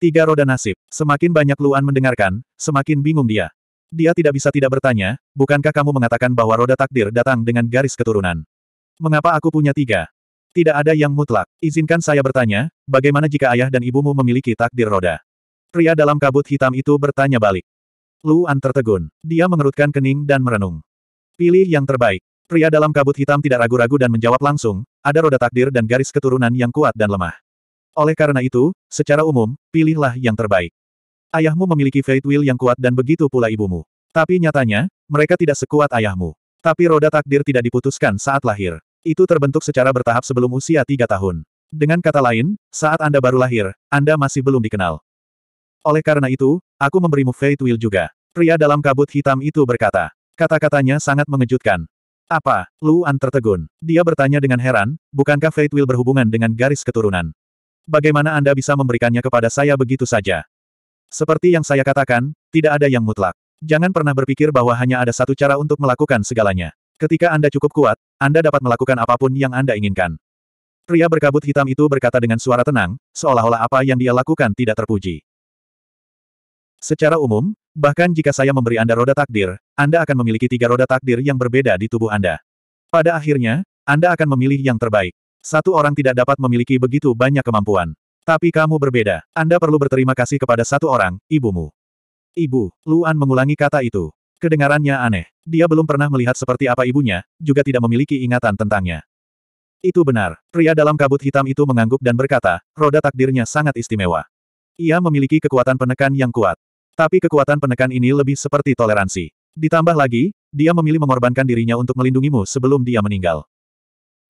Tiga roda nasib. Semakin banyak Luan mendengarkan, semakin bingung dia. Dia tidak bisa tidak bertanya, bukankah kamu mengatakan bahwa roda takdir datang dengan garis keturunan? Mengapa aku punya tiga? Tidak ada yang mutlak. Izinkan saya bertanya, bagaimana jika ayah dan ibumu memiliki takdir roda? Pria dalam kabut hitam itu bertanya balik. Luan tertegun. Dia mengerutkan kening dan merenung. Pilih yang terbaik. Pria dalam kabut hitam tidak ragu-ragu dan menjawab langsung, ada roda takdir dan garis keturunan yang kuat dan lemah. Oleh karena itu, secara umum, pilihlah yang terbaik. Ayahmu memiliki fate will yang kuat dan begitu pula ibumu. Tapi nyatanya, mereka tidak sekuat ayahmu. Tapi roda takdir tidak diputuskan saat lahir. Itu terbentuk secara bertahap sebelum usia tiga tahun. Dengan kata lain, saat Anda baru lahir, Anda masih belum dikenal. Oleh karena itu, aku memberimu fate will juga. Pria dalam kabut hitam itu berkata. Kata-katanya sangat mengejutkan. Apa? Luan tertegun. Dia bertanya dengan heran, bukankah Fate Will berhubungan dengan garis keturunan? Bagaimana Anda bisa memberikannya kepada saya begitu saja? Seperti yang saya katakan, tidak ada yang mutlak. Jangan pernah berpikir bahwa hanya ada satu cara untuk melakukan segalanya. Ketika Anda cukup kuat, Anda dapat melakukan apapun yang Anda inginkan. Pria berkabut hitam itu berkata dengan suara tenang, seolah-olah apa yang dia lakukan tidak terpuji. Secara umum, bahkan jika saya memberi Anda roda takdir, Anda akan memiliki tiga roda takdir yang berbeda di tubuh Anda. Pada akhirnya, Anda akan memilih yang terbaik. Satu orang tidak dapat memiliki begitu banyak kemampuan. Tapi kamu berbeda. Anda perlu berterima kasih kepada satu orang, ibumu. Ibu, Luan mengulangi kata itu. Kedengarannya aneh. Dia belum pernah melihat seperti apa ibunya, juga tidak memiliki ingatan tentangnya. Itu benar. Pria dalam kabut hitam itu mengangguk dan berkata, roda takdirnya sangat istimewa. Ia memiliki kekuatan penekan yang kuat. Tapi kekuatan penekan ini lebih seperti toleransi. Ditambah lagi, dia memilih mengorbankan dirinya untuk melindungimu sebelum dia meninggal.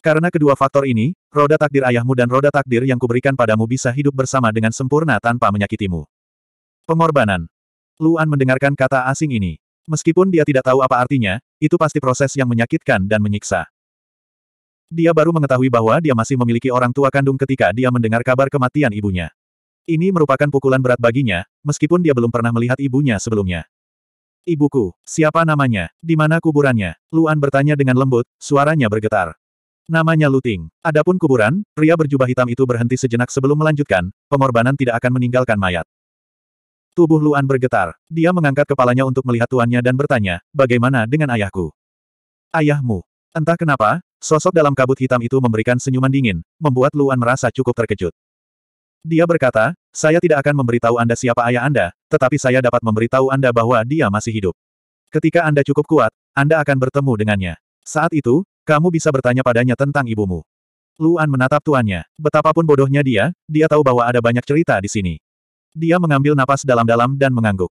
Karena kedua faktor ini, roda takdir ayahmu dan roda takdir yang kuberikan padamu bisa hidup bersama dengan sempurna tanpa menyakitimu. Pengorbanan. Luan mendengarkan kata asing ini. Meskipun dia tidak tahu apa artinya, itu pasti proses yang menyakitkan dan menyiksa. Dia baru mengetahui bahwa dia masih memiliki orang tua kandung ketika dia mendengar kabar kematian ibunya. Ini merupakan pukulan berat baginya, meskipun dia belum pernah melihat ibunya sebelumnya. Ibuku, siapa namanya? Di mana kuburannya? Luan bertanya dengan lembut, suaranya bergetar. Namanya Luting. Adapun kuburan, pria berjubah hitam itu berhenti sejenak sebelum melanjutkan, pengorbanan tidak akan meninggalkan mayat. Tubuh Luan bergetar. Dia mengangkat kepalanya untuk melihat tuannya dan bertanya, bagaimana dengan ayahku? Ayahmu. Entah kenapa, sosok dalam kabut hitam itu memberikan senyuman dingin, membuat Luan merasa cukup terkejut. Dia berkata, saya tidak akan memberitahu Anda siapa ayah Anda, tetapi saya dapat memberitahu Anda bahwa dia masih hidup. Ketika Anda cukup kuat, Anda akan bertemu dengannya. Saat itu, kamu bisa bertanya padanya tentang ibumu. Luan menatap tuannya. Betapapun bodohnya dia, dia tahu bahwa ada banyak cerita di sini. Dia mengambil napas dalam-dalam dan mengangguk.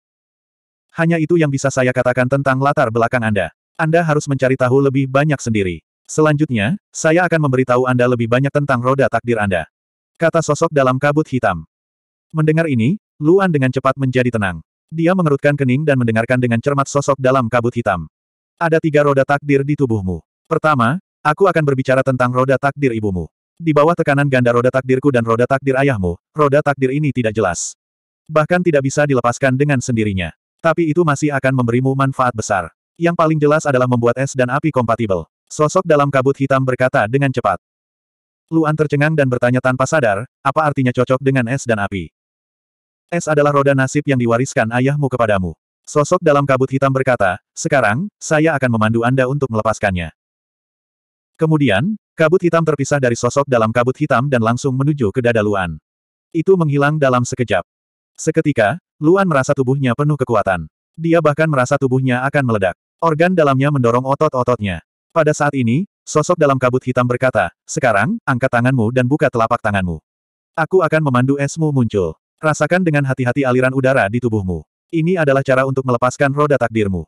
Hanya itu yang bisa saya katakan tentang latar belakang Anda. Anda harus mencari tahu lebih banyak sendiri. Selanjutnya, saya akan memberitahu Anda lebih banyak tentang roda takdir Anda. Kata sosok dalam kabut hitam. Mendengar ini, Luan dengan cepat menjadi tenang. Dia mengerutkan kening dan mendengarkan dengan cermat sosok dalam kabut hitam. Ada tiga roda takdir di tubuhmu. Pertama, aku akan berbicara tentang roda takdir ibumu. Di bawah tekanan ganda roda takdirku dan roda takdir ayahmu, roda takdir ini tidak jelas. Bahkan tidak bisa dilepaskan dengan sendirinya. Tapi itu masih akan memberimu manfaat besar. Yang paling jelas adalah membuat es dan api kompatibel. Sosok dalam kabut hitam berkata dengan cepat. Luan tercengang dan bertanya tanpa sadar, apa artinya cocok dengan es dan api? Es adalah roda nasib yang diwariskan ayahmu kepadamu. Sosok dalam kabut hitam berkata, sekarang, saya akan memandu Anda untuk melepaskannya. Kemudian, kabut hitam terpisah dari sosok dalam kabut hitam dan langsung menuju ke dada Luan. Itu menghilang dalam sekejap. Seketika, Luan merasa tubuhnya penuh kekuatan. Dia bahkan merasa tubuhnya akan meledak. Organ dalamnya mendorong otot-ototnya. Pada saat ini, sosok dalam kabut hitam berkata, sekarang, angkat tanganmu dan buka telapak tanganmu. Aku akan memandu esmu muncul. Rasakan dengan hati-hati aliran udara di tubuhmu. Ini adalah cara untuk melepaskan roda takdirmu.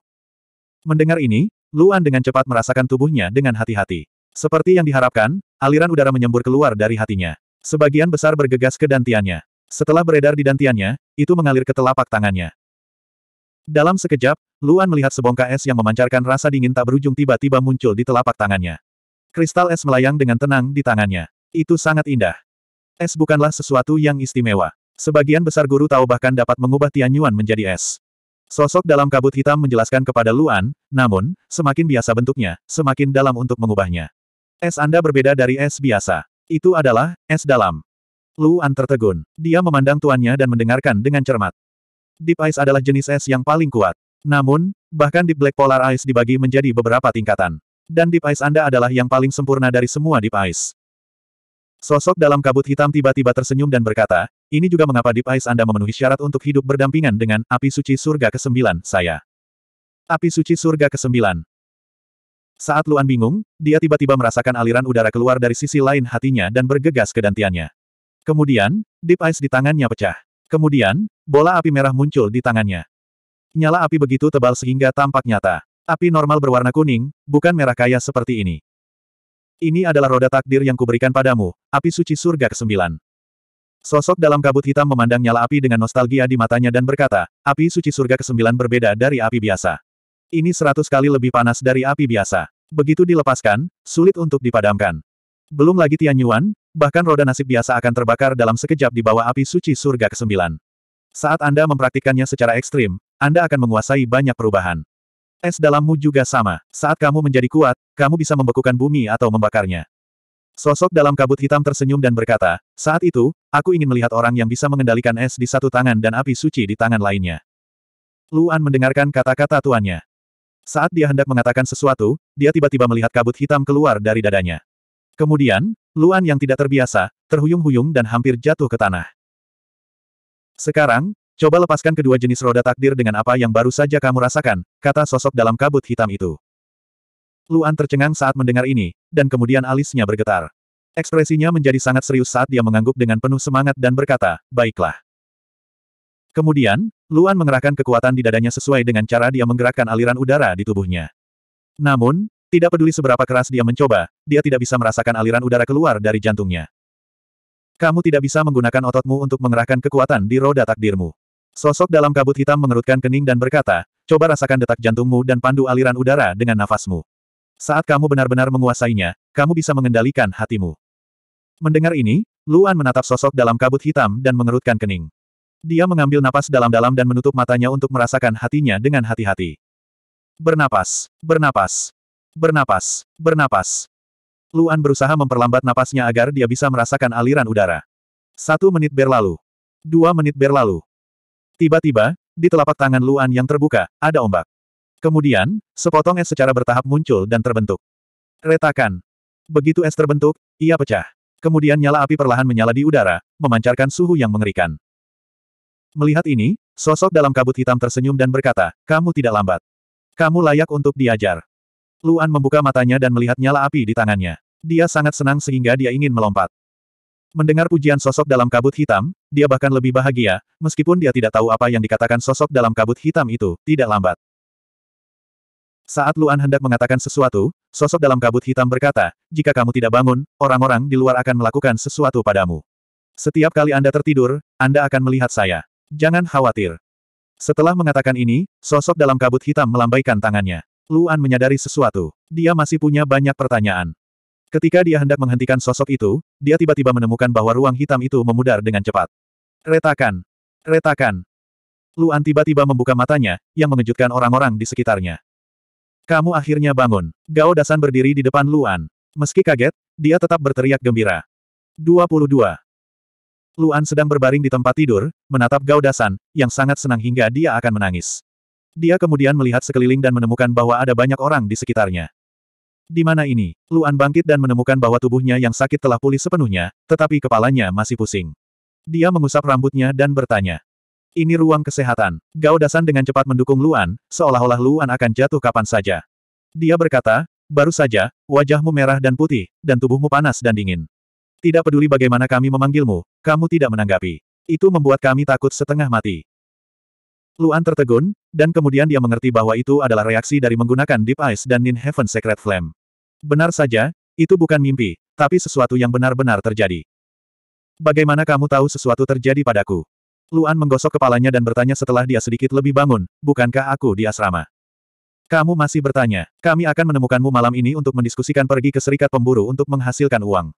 Mendengar ini, Luan dengan cepat merasakan tubuhnya dengan hati-hati. Seperti yang diharapkan, aliran udara menyembur keluar dari hatinya. Sebagian besar bergegas ke dantiannya. Setelah beredar di dantiannya, itu mengalir ke telapak tangannya. Dalam sekejap, Luan melihat sebongkah es yang memancarkan rasa dingin tak berujung tiba-tiba muncul di telapak tangannya. Kristal es melayang dengan tenang di tangannya. Itu sangat indah. Es bukanlah sesuatu yang istimewa. Sebagian besar guru tahu bahkan dapat mengubah Tianyuan menjadi es. Sosok dalam kabut hitam menjelaskan kepada Luan, namun, semakin biasa bentuknya, semakin dalam untuk mengubahnya. Es Anda berbeda dari es biasa. Itu adalah, es dalam. Luan tertegun. Dia memandang tuannya dan mendengarkan dengan cermat. Deep Ice adalah jenis es yang paling kuat. Namun, bahkan Deep Black Polar Ice dibagi menjadi beberapa tingkatan. Dan Deep Ice Anda adalah yang paling sempurna dari semua Deep Ice. Sosok dalam kabut hitam tiba-tiba tersenyum dan berkata, ini juga mengapa Deep Ice Anda memenuhi syarat untuk hidup berdampingan dengan api suci surga ke-9 saya. Api suci surga ke-9, saat Luan bingung, dia tiba-tiba merasakan aliran udara keluar dari sisi lain hatinya dan bergegas ke dantiannya. Kemudian, deep ice di tangannya pecah. Kemudian, bola api merah muncul di tangannya. Nyala api begitu tebal sehingga tampak nyata. Api normal berwarna kuning, bukan merah kaya seperti ini. Ini adalah roda takdir yang kuberikan padamu, api suci surga ke-9. Sosok dalam kabut hitam memandang nyala api dengan nostalgia di matanya dan berkata, api suci surga ke-9 berbeda dari api biasa. Ini seratus kali lebih panas dari api biasa. Begitu dilepaskan, sulit untuk dipadamkan. Belum lagi Tianyuan, bahkan roda nasib biasa akan terbakar dalam sekejap di bawah api suci surga ke-9. Saat Anda mempraktikkannya secara ekstrim, Anda akan menguasai banyak perubahan. Es dalammu juga sama. Saat kamu menjadi kuat, kamu bisa membekukan bumi atau membakarnya. Sosok dalam kabut hitam tersenyum dan berkata, saat itu, aku ingin melihat orang yang bisa mengendalikan es di satu tangan dan api suci di tangan lainnya. Luan mendengarkan kata-kata tuannya. Saat dia hendak mengatakan sesuatu, dia tiba-tiba melihat kabut hitam keluar dari dadanya. Kemudian, Luan yang tidak terbiasa, terhuyung-huyung dan hampir jatuh ke tanah. Sekarang, coba lepaskan kedua jenis roda takdir dengan apa yang baru saja kamu rasakan, kata sosok dalam kabut hitam itu. Luan tercengang saat mendengar ini, dan kemudian alisnya bergetar. Ekspresinya menjadi sangat serius saat dia mengangguk dengan penuh semangat dan berkata, baiklah. Kemudian, Luan mengerahkan kekuatan di dadanya sesuai dengan cara dia menggerakkan aliran udara di tubuhnya. Namun, tidak peduli seberapa keras dia mencoba, dia tidak bisa merasakan aliran udara keluar dari jantungnya. Kamu tidak bisa menggunakan ototmu untuk mengerahkan kekuatan di roda takdirmu. Sosok dalam kabut hitam mengerutkan kening dan berkata, coba rasakan detak jantungmu dan pandu aliran udara dengan nafasmu. Saat kamu benar-benar menguasainya, kamu bisa mengendalikan hatimu. Mendengar ini, Luan menatap sosok dalam kabut hitam dan mengerutkan kening. Dia mengambil napas dalam-dalam dan menutup matanya untuk merasakan hatinya dengan hati-hati. Bernapas, bernapas, bernapas, bernapas. Luan berusaha memperlambat napasnya agar dia bisa merasakan aliran udara. Satu menit berlalu. Dua menit berlalu. Tiba-tiba, di telapak tangan Luan yang terbuka, ada ombak. Kemudian, sepotong es secara bertahap muncul dan terbentuk. Retakan. Begitu es terbentuk, ia pecah. Kemudian nyala api perlahan menyala di udara, memancarkan suhu yang mengerikan. Melihat ini, sosok dalam kabut hitam tersenyum dan berkata, kamu tidak lambat. Kamu layak untuk diajar. Luan membuka matanya dan melihat nyala api di tangannya. Dia sangat senang sehingga dia ingin melompat. Mendengar pujian sosok dalam kabut hitam, dia bahkan lebih bahagia, meskipun dia tidak tahu apa yang dikatakan sosok dalam kabut hitam itu, tidak lambat. Saat Luan hendak mengatakan sesuatu, sosok dalam kabut hitam berkata, jika kamu tidak bangun, orang-orang di luar akan melakukan sesuatu padamu. Setiap kali Anda tertidur, Anda akan melihat saya. Jangan khawatir. Setelah mengatakan ini, sosok dalam kabut hitam melambaikan tangannya. Luan menyadari sesuatu. Dia masih punya banyak pertanyaan. Ketika dia hendak menghentikan sosok itu, dia tiba-tiba menemukan bahwa ruang hitam itu memudar dengan cepat. Retakan! Retakan! Luan tiba-tiba membuka matanya, yang mengejutkan orang-orang di sekitarnya. Kamu akhirnya bangun. Gao Dasan berdiri di depan Luan. Meski kaget, dia tetap berteriak gembira. 22. Luan sedang berbaring di tempat tidur, menatap Gao Dasan, yang sangat senang hingga dia akan menangis. Dia kemudian melihat sekeliling dan menemukan bahwa ada banyak orang di sekitarnya. Di mana ini? Luan bangkit dan menemukan bahwa tubuhnya yang sakit telah pulih sepenuhnya, tetapi kepalanya masih pusing. Dia mengusap rambutnya dan bertanya. Ini ruang kesehatan. Gao Dasan dengan cepat mendukung Luan, seolah-olah Luan akan jatuh kapan saja. Dia berkata, baru saja, wajahmu merah dan putih, dan tubuhmu panas dan dingin. Tidak peduli bagaimana kami memanggilmu, kamu tidak menanggapi. Itu membuat kami takut setengah mati. Luan tertegun, dan kemudian dia mengerti bahwa itu adalah reaksi dari menggunakan Deep Ice dan Nin Heaven Secret Flame. Benar saja, itu bukan mimpi, tapi sesuatu yang benar-benar terjadi. Bagaimana kamu tahu sesuatu terjadi padaku? Luan menggosok kepalanya dan bertanya setelah dia sedikit lebih bangun, bukankah aku di asrama? Kamu masih bertanya, kami akan menemukanmu malam ini untuk mendiskusikan pergi ke serikat pemburu untuk menghasilkan uang.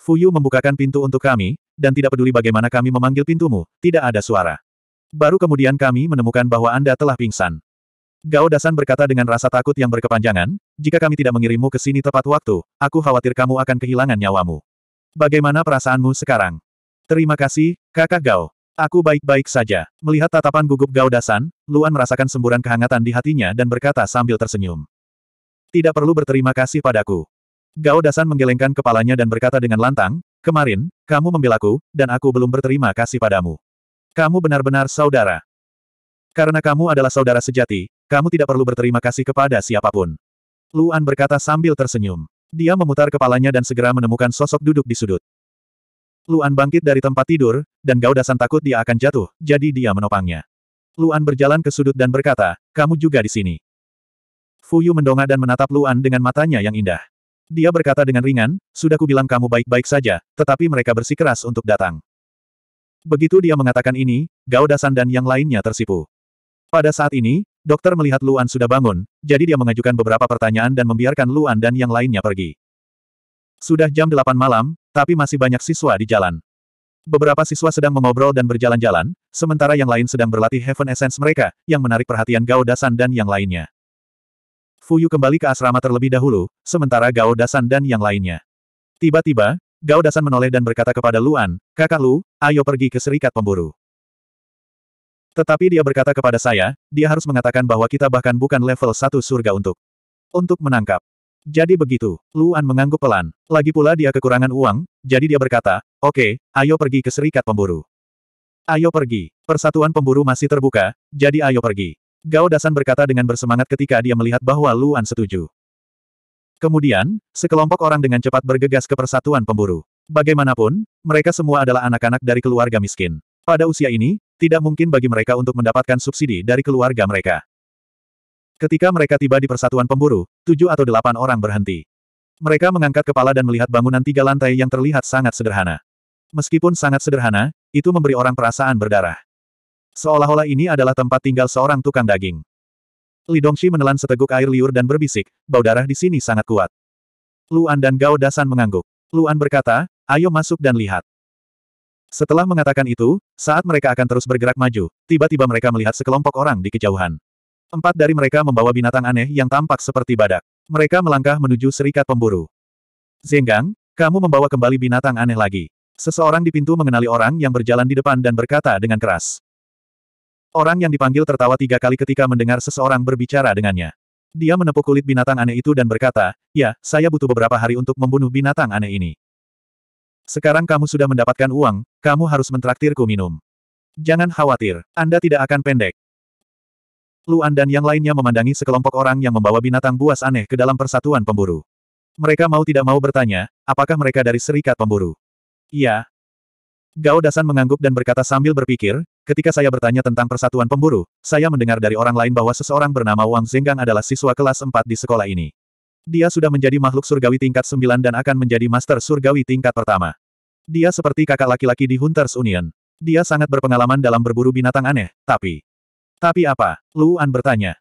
Fuyu membukakan pintu untuk kami, dan tidak peduli bagaimana kami memanggil pintumu, tidak ada suara. Baru kemudian kami menemukan bahwa Anda telah pingsan. Gao Dasan berkata dengan rasa takut yang berkepanjangan, jika kami tidak mengirimmu ke sini tepat waktu, aku khawatir kamu akan kehilangan nyawamu. Bagaimana perasaanmu sekarang? Terima kasih, kakak Gao. Aku baik-baik saja. Melihat tatapan gugup Gao Dasan, Luan merasakan semburan kehangatan di hatinya dan berkata sambil tersenyum. Tidak perlu berterima kasih padaku. Gao Dasan menggelengkan kepalanya dan berkata dengan lantang, Kemarin, kamu membelaku, dan aku belum berterima kasih padamu. Kamu benar-benar saudara. Karena kamu adalah saudara sejati, kamu tidak perlu berterima kasih kepada siapapun. Luan berkata sambil tersenyum. Dia memutar kepalanya dan segera menemukan sosok duduk di sudut. Luan bangkit dari tempat tidur, dan Gao Dasan takut dia akan jatuh, jadi dia menopangnya. Luan berjalan ke sudut dan berkata, kamu juga di sini. Fuyu mendongak dan menatap Luan dengan matanya yang indah. Dia berkata dengan ringan, sudah kubilang kamu baik-baik saja, tetapi mereka bersikeras untuk datang. Begitu dia mengatakan ini, Gao Dasan dan yang lainnya tersipu. Pada saat ini, dokter melihat Luan sudah bangun, jadi dia mengajukan beberapa pertanyaan dan membiarkan Luan dan yang lainnya pergi. Sudah jam 8 malam, tapi masih banyak siswa di jalan. Beberapa siswa sedang mengobrol dan berjalan-jalan, sementara yang lain sedang berlatih Heaven Essence mereka, yang menarik perhatian Gao Dasan dan yang lainnya. Fuyu kembali ke asrama terlebih dahulu, sementara Gao Dasan dan yang lainnya. Tiba-tiba, Gao Dasan menoleh dan berkata kepada Luan, kakak Lu, ayo pergi ke serikat pemburu. Tetapi dia berkata kepada saya, dia harus mengatakan bahwa kita bahkan bukan level satu surga untuk untuk menangkap. Jadi begitu, Luan mengangguk pelan. Lagi pula dia kekurangan uang, jadi dia berkata, oke, okay, ayo pergi ke serikat pemburu. Ayo pergi. Persatuan pemburu masih terbuka, jadi ayo pergi. Gao Dasan berkata dengan bersemangat ketika dia melihat bahwa Luan setuju. Kemudian, sekelompok orang dengan cepat bergegas ke persatuan pemburu. Bagaimanapun, mereka semua adalah anak-anak dari keluarga miskin. Pada usia ini, tidak mungkin bagi mereka untuk mendapatkan subsidi dari keluarga mereka. Ketika mereka tiba di persatuan pemburu, tujuh atau delapan orang berhenti. Mereka mengangkat kepala dan melihat bangunan tiga lantai yang terlihat sangat sederhana. Meskipun sangat sederhana, itu memberi orang perasaan berdarah. Seolah-olah ini adalah tempat tinggal seorang tukang daging. Li Dongxi menelan seteguk air liur dan berbisik, bau darah di sini sangat kuat. Luan dan Gao Dasan mengangguk. Luan berkata, ayo masuk dan lihat. Setelah mengatakan itu, saat mereka akan terus bergerak maju, tiba-tiba mereka melihat sekelompok orang di kejauhan. Empat dari mereka membawa binatang aneh yang tampak seperti badak. Mereka melangkah menuju serikat pemburu. Zenggang, kamu membawa kembali binatang aneh lagi. Seseorang di pintu mengenali orang yang berjalan di depan dan berkata dengan keras. Orang yang dipanggil tertawa tiga kali ketika mendengar seseorang berbicara dengannya. Dia menepuk kulit binatang aneh itu dan berkata, Ya, saya butuh beberapa hari untuk membunuh binatang aneh ini. Sekarang kamu sudah mendapatkan uang, kamu harus mentraktirku minum. Jangan khawatir, Anda tidak akan pendek. Luan dan yang lainnya memandangi sekelompok orang yang membawa binatang buas aneh ke dalam persatuan pemburu. Mereka mau tidak mau bertanya, apakah mereka dari serikat pemburu? Iya, Gao Dasan mengangguk dan berkata sambil berpikir, ketika saya bertanya tentang persatuan pemburu, saya mendengar dari orang lain bahwa seseorang bernama Wang Zenggang adalah siswa kelas 4 di sekolah ini. Dia sudah menjadi makhluk surgawi tingkat 9 dan akan menjadi master surgawi tingkat pertama. Dia seperti kakak laki-laki di Hunters Union. Dia sangat berpengalaman dalam berburu binatang aneh, tapi... Tapi apa? Luan bertanya.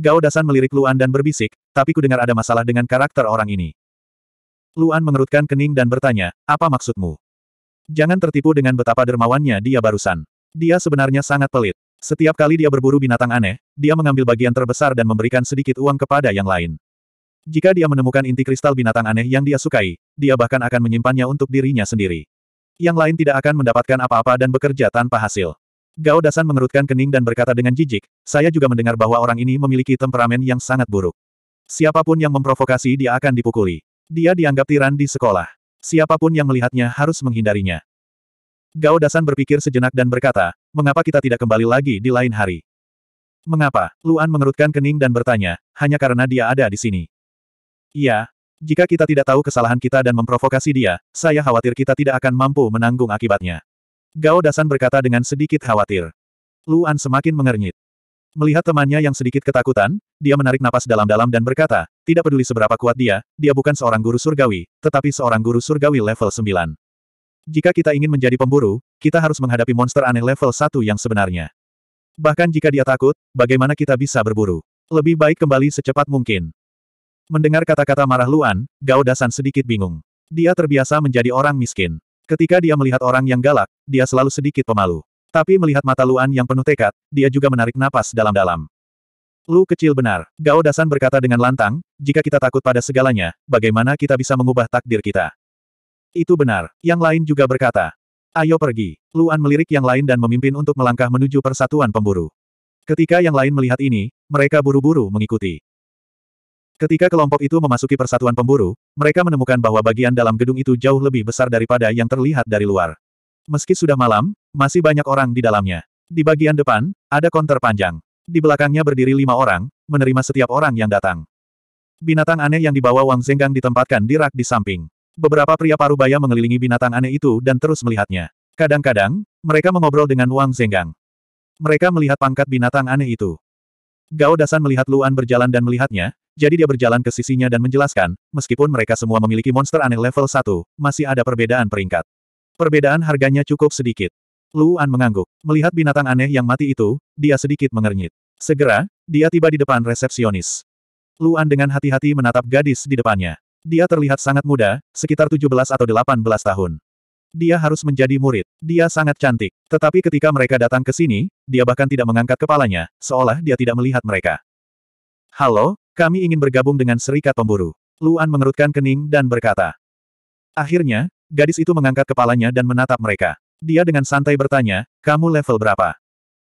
Gao Dasan melirik Luan dan berbisik, tapi ku dengar ada masalah dengan karakter orang ini. Luan mengerutkan kening dan bertanya, apa maksudmu? Jangan tertipu dengan betapa dermawannya dia barusan. Dia sebenarnya sangat pelit. Setiap kali dia berburu binatang aneh, dia mengambil bagian terbesar dan memberikan sedikit uang kepada yang lain. Jika dia menemukan inti kristal binatang aneh yang dia sukai, dia bahkan akan menyimpannya untuk dirinya sendiri. Yang lain tidak akan mendapatkan apa-apa dan bekerja tanpa hasil. Gao Dasan mengerutkan kening dan berkata dengan jijik, saya juga mendengar bahwa orang ini memiliki temperamen yang sangat buruk. Siapapun yang memprovokasi dia akan dipukuli. Dia dianggap tiran di sekolah. Siapapun yang melihatnya harus menghindarinya. Gao Dasan berpikir sejenak dan berkata, mengapa kita tidak kembali lagi di lain hari? Mengapa? Luan mengerutkan kening dan bertanya, hanya karena dia ada di sini. Iya, jika kita tidak tahu kesalahan kita dan memprovokasi dia, saya khawatir kita tidak akan mampu menanggung akibatnya. Gao Dasan berkata dengan sedikit khawatir. Luan semakin mengernyit. Melihat temannya yang sedikit ketakutan, dia menarik napas dalam-dalam dan berkata, tidak peduli seberapa kuat dia, dia bukan seorang guru surgawi, tetapi seorang guru surgawi level 9. Jika kita ingin menjadi pemburu, kita harus menghadapi monster aneh level 1 yang sebenarnya. Bahkan jika dia takut, bagaimana kita bisa berburu? Lebih baik kembali secepat mungkin. Mendengar kata-kata marah Luan, Gao Dasan sedikit bingung. Dia terbiasa menjadi orang miskin. Ketika dia melihat orang yang galak, dia selalu sedikit pemalu. Tapi melihat mata Luan yang penuh tekad, dia juga menarik napas dalam-dalam. Lu kecil benar, Gao Dasan berkata dengan lantang, jika kita takut pada segalanya, bagaimana kita bisa mengubah takdir kita? Itu benar, yang lain juga berkata. Ayo pergi. Luan melirik yang lain dan memimpin untuk melangkah menuju persatuan pemburu. Ketika yang lain melihat ini, mereka buru-buru mengikuti. Ketika kelompok itu memasuki persatuan pemburu, mereka menemukan bahwa bagian dalam gedung itu jauh lebih besar daripada yang terlihat dari luar. Meski sudah malam, masih banyak orang di dalamnya. Di bagian depan, ada konter panjang. Di belakangnya berdiri lima orang, menerima setiap orang yang datang. Binatang aneh yang dibawa Wang Zenggang ditempatkan di rak di samping. Beberapa pria parubaya mengelilingi binatang aneh itu dan terus melihatnya. Kadang-kadang, mereka mengobrol dengan Wang Zenggang. Mereka melihat pangkat binatang aneh itu. Gao Dasan melihat Luan berjalan dan melihatnya, jadi dia berjalan ke sisinya dan menjelaskan, meskipun mereka semua memiliki monster aneh level 1, masih ada perbedaan peringkat. Perbedaan harganya cukup sedikit. Luan mengangguk. Melihat binatang aneh yang mati itu, dia sedikit mengernyit. Segera, dia tiba di depan resepsionis. Luan dengan hati-hati menatap gadis di depannya. Dia terlihat sangat muda, sekitar 17 atau 18 tahun. Dia harus menjadi murid. Dia sangat cantik. Tetapi ketika mereka datang ke sini, dia bahkan tidak mengangkat kepalanya, seolah dia tidak melihat mereka. Halo, kami ingin bergabung dengan serikat pemburu. Luan mengerutkan kening dan berkata. Akhirnya, Gadis itu mengangkat kepalanya dan menatap mereka. Dia dengan santai bertanya, kamu level berapa?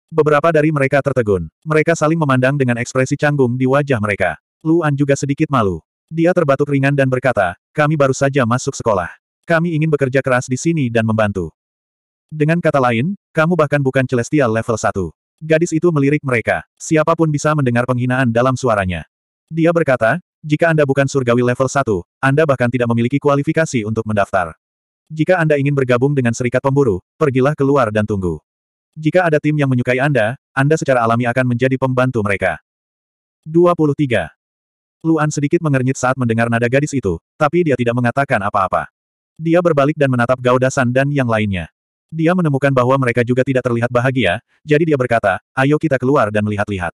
Beberapa dari mereka tertegun. Mereka saling memandang dengan ekspresi canggung di wajah mereka. Luan juga sedikit malu. Dia terbatuk ringan dan berkata, kami baru saja masuk sekolah. Kami ingin bekerja keras di sini dan membantu. Dengan kata lain, kamu bahkan bukan Celestial level 1. Gadis itu melirik mereka. Siapapun bisa mendengar penghinaan dalam suaranya. Dia berkata, jika Anda bukan surgawi level 1, Anda bahkan tidak memiliki kualifikasi untuk mendaftar. Jika Anda ingin bergabung dengan serikat pemburu, pergilah keluar dan tunggu. Jika ada tim yang menyukai Anda, Anda secara alami akan menjadi pembantu mereka. 23. Luan sedikit mengernyit saat mendengar nada gadis itu, tapi dia tidak mengatakan apa-apa. Dia berbalik dan menatap Gaudasan dan yang lainnya. Dia menemukan bahwa mereka juga tidak terlihat bahagia, jadi dia berkata, ayo kita keluar dan melihat-lihat.